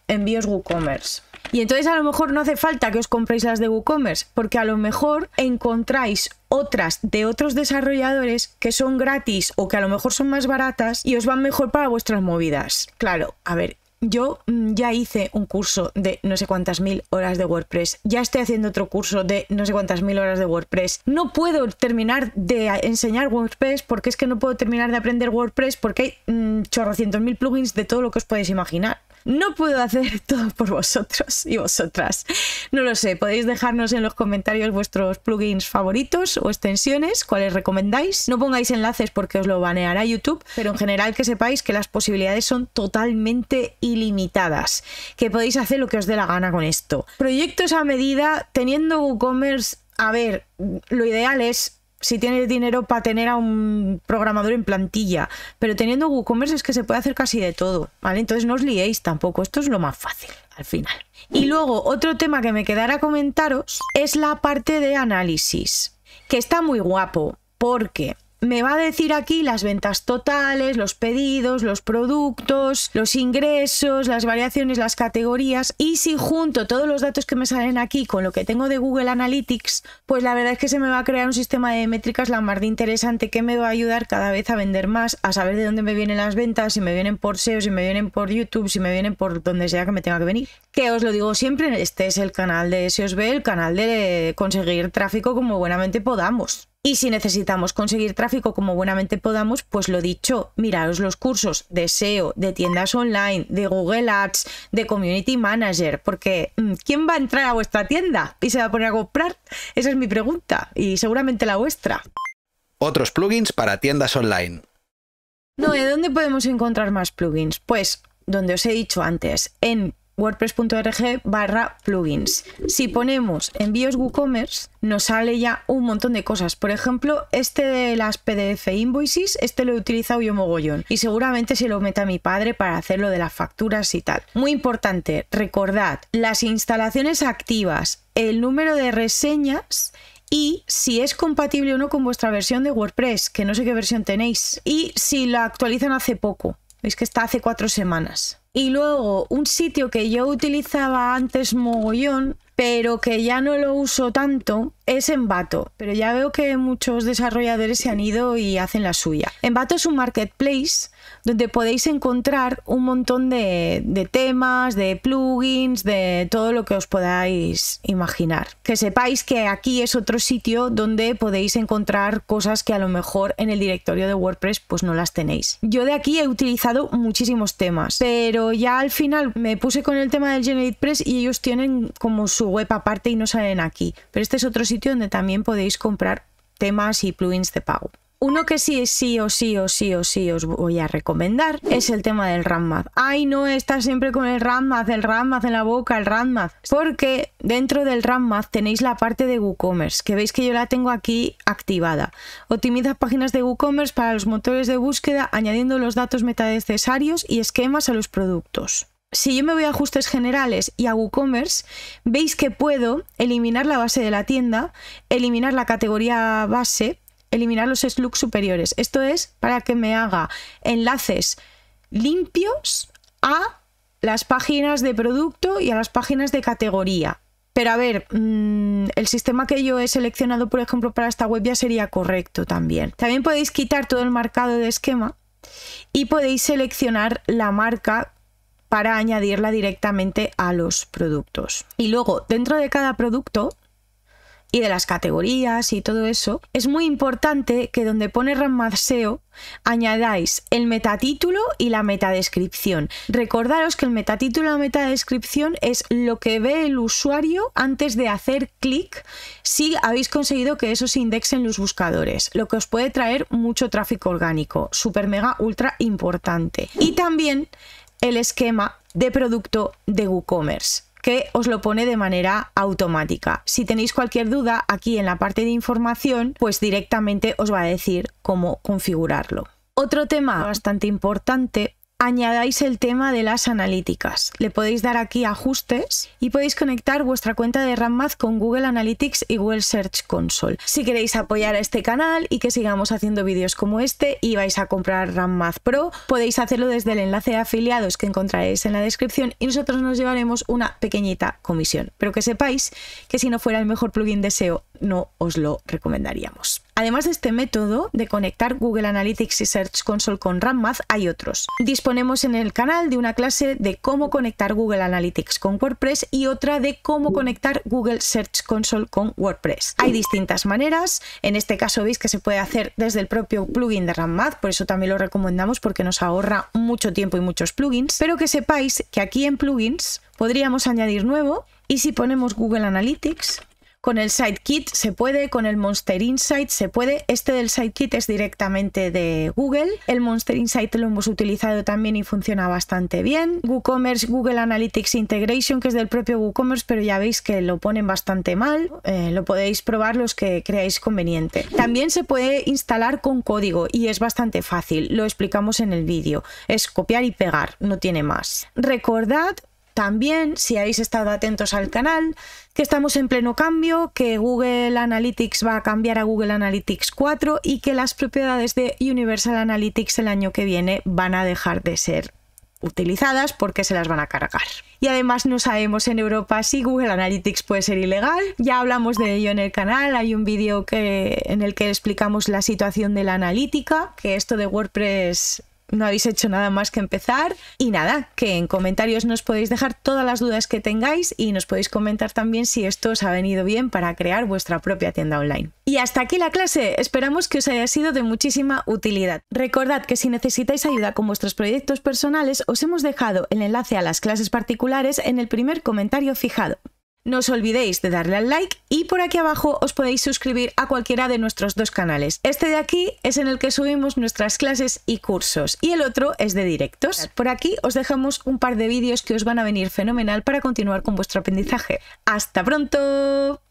envíos WooCommerce y entonces a lo mejor no hace falta que os compréis las de WooCommerce, porque a lo mejor encontráis otras de otros desarrolladores que son gratis o que a lo mejor son más baratas y os van mejor para vuestras movidas. Claro, a ver, yo mm, ya hice un curso de no sé cuántas mil horas de WordPress, ya estoy haciendo otro curso de no sé cuántas mil horas de WordPress. No puedo terminar de enseñar WordPress porque es que no puedo terminar de aprender WordPress porque hay mm, chorrocientos mil plugins de todo lo que os podéis imaginar no puedo hacer todo por vosotros y vosotras. No lo sé, podéis dejarnos en los comentarios vuestros plugins favoritos o extensiones, cuáles recomendáis. No pongáis enlaces porque os lo baneará YouTube, pero en general que sepáis que las posibilidades son totalmente ilimitadas, que podéis hacer lo que os dé la gana con esto. Proyectos a medida, teniendo WooCommerce, a ver, lo ideal es si tienes dinero para tener a un programador en plantilla. Pero teniendo WooCommerce es que se puede hacer casi de todo, ¿vale? Entonces no os liéis tampoco, esto es lo más fácil al final. Y luego otro tema que me quedará comentaros es la parte de análisis, que está muy guapo porque me va a decir aquí las ventas totales, los pedidos, los productos, los ingresos, las variaciones, las categorías. Y si junto todos los datos que me salen aquí con lo que tengo de Google Analytics, pues la verdad es que se me va a crear un sistema de métricas la más de interesante que me va a ayudar cada vez a vender más, a saber de dónde me vienen las ventas, si me vienen por SEO, si me vienen por YouTube, si me vienen por donde sea que me tenga que venir. Que os lo digo siempre, este es el canal de SEOSB, el canal de conseguir tráfico como buenamente podamos. Y si necesitamos conseguir tráfico como buenamente podamos, pues lo dicho, miraos los cursos de SEO, de tiendas online, de Google Ads, de Community Manager, porque mm, ¿quién va a entrar a vuestra tienda y se va a poner a comprar? Esa es mi pregunta y seguramente la vuestra. Otros plugins para tiendas online. No, ¿de dónde podemos encontrar más plugins? Pues donde os he dicho antes, en wordpress.org barra plugins. Si ponemos envíos WooCommerce, nos sale ya un montón de cosas. Por ejemplo, este de las PDF invoices, este lo he utilizado yo mogollón y seguramente se lo meta mi padre para hacer lo de las facturas y tal. Muy importante, recordad, las instalaciones activas, el número de reseñas y si es compatible o no con vuestra versión de WordPress, que no sé qué versión tenéis, y si la actualizan hace poco. Veis que está hace cuatro semanas. Y luego, un sitio que yo utilizaba antes mogollón pero que ya no lo uso tanto, es Envato, pero ya veo que muchos desarrolladores se han ido y hacen la suya. Envato es un marketplace donde podéis encontrar un montón de, temas, de plugins, de todo lo que os podáis imaginar. Que sepáis que aquí es otro sitio donde podéis encontrar cosas que a lo mejor en el directorio de WordPress pues no las tenéis. Yo de aquí he utilizado muchísimos temas, pero ya al final me puse con el tema del GeneratePress y ellos tienen como su web aparte y no salen aquí. Pero este es otro sitio donde también podéis comprar temas y plugins de pago. Uno que sí, es sí o sí o sí o sí os voy a recomendar es el tema del RAMMAD. Ay, no, está siempre con el RAMMAD, el RAMMAD en la boca, el RAMMAD. Porque dentro del RAMMAD tenéis la parte de WooCommerce, que veis que yo la tengo aquí activada. Optimiza páginas de WooCommerce para los motores de búsqueda añadiendo los datos meta necesarios y esquemas a los productos si yo me voy a ajustes generales y a WooCommerce, veis que puedo eliminar la base de la tienda, eliminar la categoría base, eliminar los slugs superiores. Esto es para que me haga enlaces limpios a las páginas de producto y a las páginas de categoría. Pero a ver, mm, el sistema que yo he seleccionado, por ejemplo, para esta web ya sería correcto también. También podéis quitar todo el marcado de esquema y podéis seleccionar la marca para añadirla directamente a los productos. Y luego, dentro de cada producto y de las categorías y todo eso, es muy importante que donde pone Ramadseo. añadáis el metatítulo y la metadescripción. Recordaros que el metatítulo y la metadescripción es lo que ve el usuario antes de hacer clic si habéis conseguido que eso se indexe en los buscadores, lo que os puede traer mucho tráfico orgánico, super mega ultra importante. Y también el esquema de producto de WooCommerce que os lo pone de manera automática. Si tenéis cualquier duda, aquí en la parte de información, pues directamente os va a decir cómo configurarlo. Otro tema bastante importante añadáis el tema de las analíticas. Le podéis dar aquí ajustes y podéis conectar vuestra cuenta de Math con Google Analytics y Google Search Console. Si queréis apoyar a este canal y que sigamos haciendo vídeos como este y vais a comprar Math Pro, podéis hacerlo desde el enlace de afiliados que encontraréis en la descripción y nosotros nos llevaremos una pequeñita comisión. Pero que sepáis que si no fuera el mejor plugin de SEO, no os lo recomendaríamos. Además de este método de conectar Google Analytics y Search Console con Math, hay otros en el canal de una clase de cómo conectar Google Analytics con WordPress y otra de cómo conectar Google Search Console con WordPress. Hay distintas maneras, en este caso veis que se puede hacer desde el propio plugin de ramad por eso también lo recomendamos porque nos ahorra mucho tiempo y muchos plugins, pero que sepáis que aquí en plugins podríamos añadir nuevo y si ponemos Google Analytics con el Sidekit se puede, con el Monster Insight se puede. Este del Sidekit es directamente de Google. El Monster Insight lo hemos utilizado también y funciona bastante bien. WooCommerce, Google Analytics Integration, que es del propio WooCommerce, pero ya veis que lo ponen bastante mal. Eh, lo podéis probar los que creáis conveniente. También se puede instalar con código y es bastante fácil. Lo explicamos en el vídeo. Es copiar y pegar, no tiene más. Recordad también, si habéis estado atentos al canal, que estamos en pleno cambio, que Google Analytics va a cambiar a Google Analytics 4 y que las propiedades de Universal Analytics el año que viene van a dejar de ser utilizadas porque se las van a cargar. Y además no sabemos en Europa si Google Analytics puede ser ilegal. Ya hablamos de ello en el canal. Hay un vídeo en el que explicamos la situación de la analítica, que esto de WordPress no habéis hecho nada más que empezar. Y nada, que en comentarios nos podéis dejar todas las dudas que tengáis y nos podéis comentar también si esto os ha venido bien para crear vuestra propia tienda online. Y hasta aquí la clase. Esperamos que os haya sido de muchísima utilidad. Recordad que si necesitáis ayuda con vuestros proyectos personales, os hemos dejado el enlace a las clases particulares en el primer comentario fijado. No os olvidéis de darle al like y por aquí abajo os podéis suscribir a cualquiera de nuestros dos canales. Este de aquí es en el que subimos nuestras clases y cursos y el otro es de directos. Por aquí os dejamos un par de vídeos que os van a venir fenomenal para continuar con vuestro aprendizaje. ¡Hasta pronto!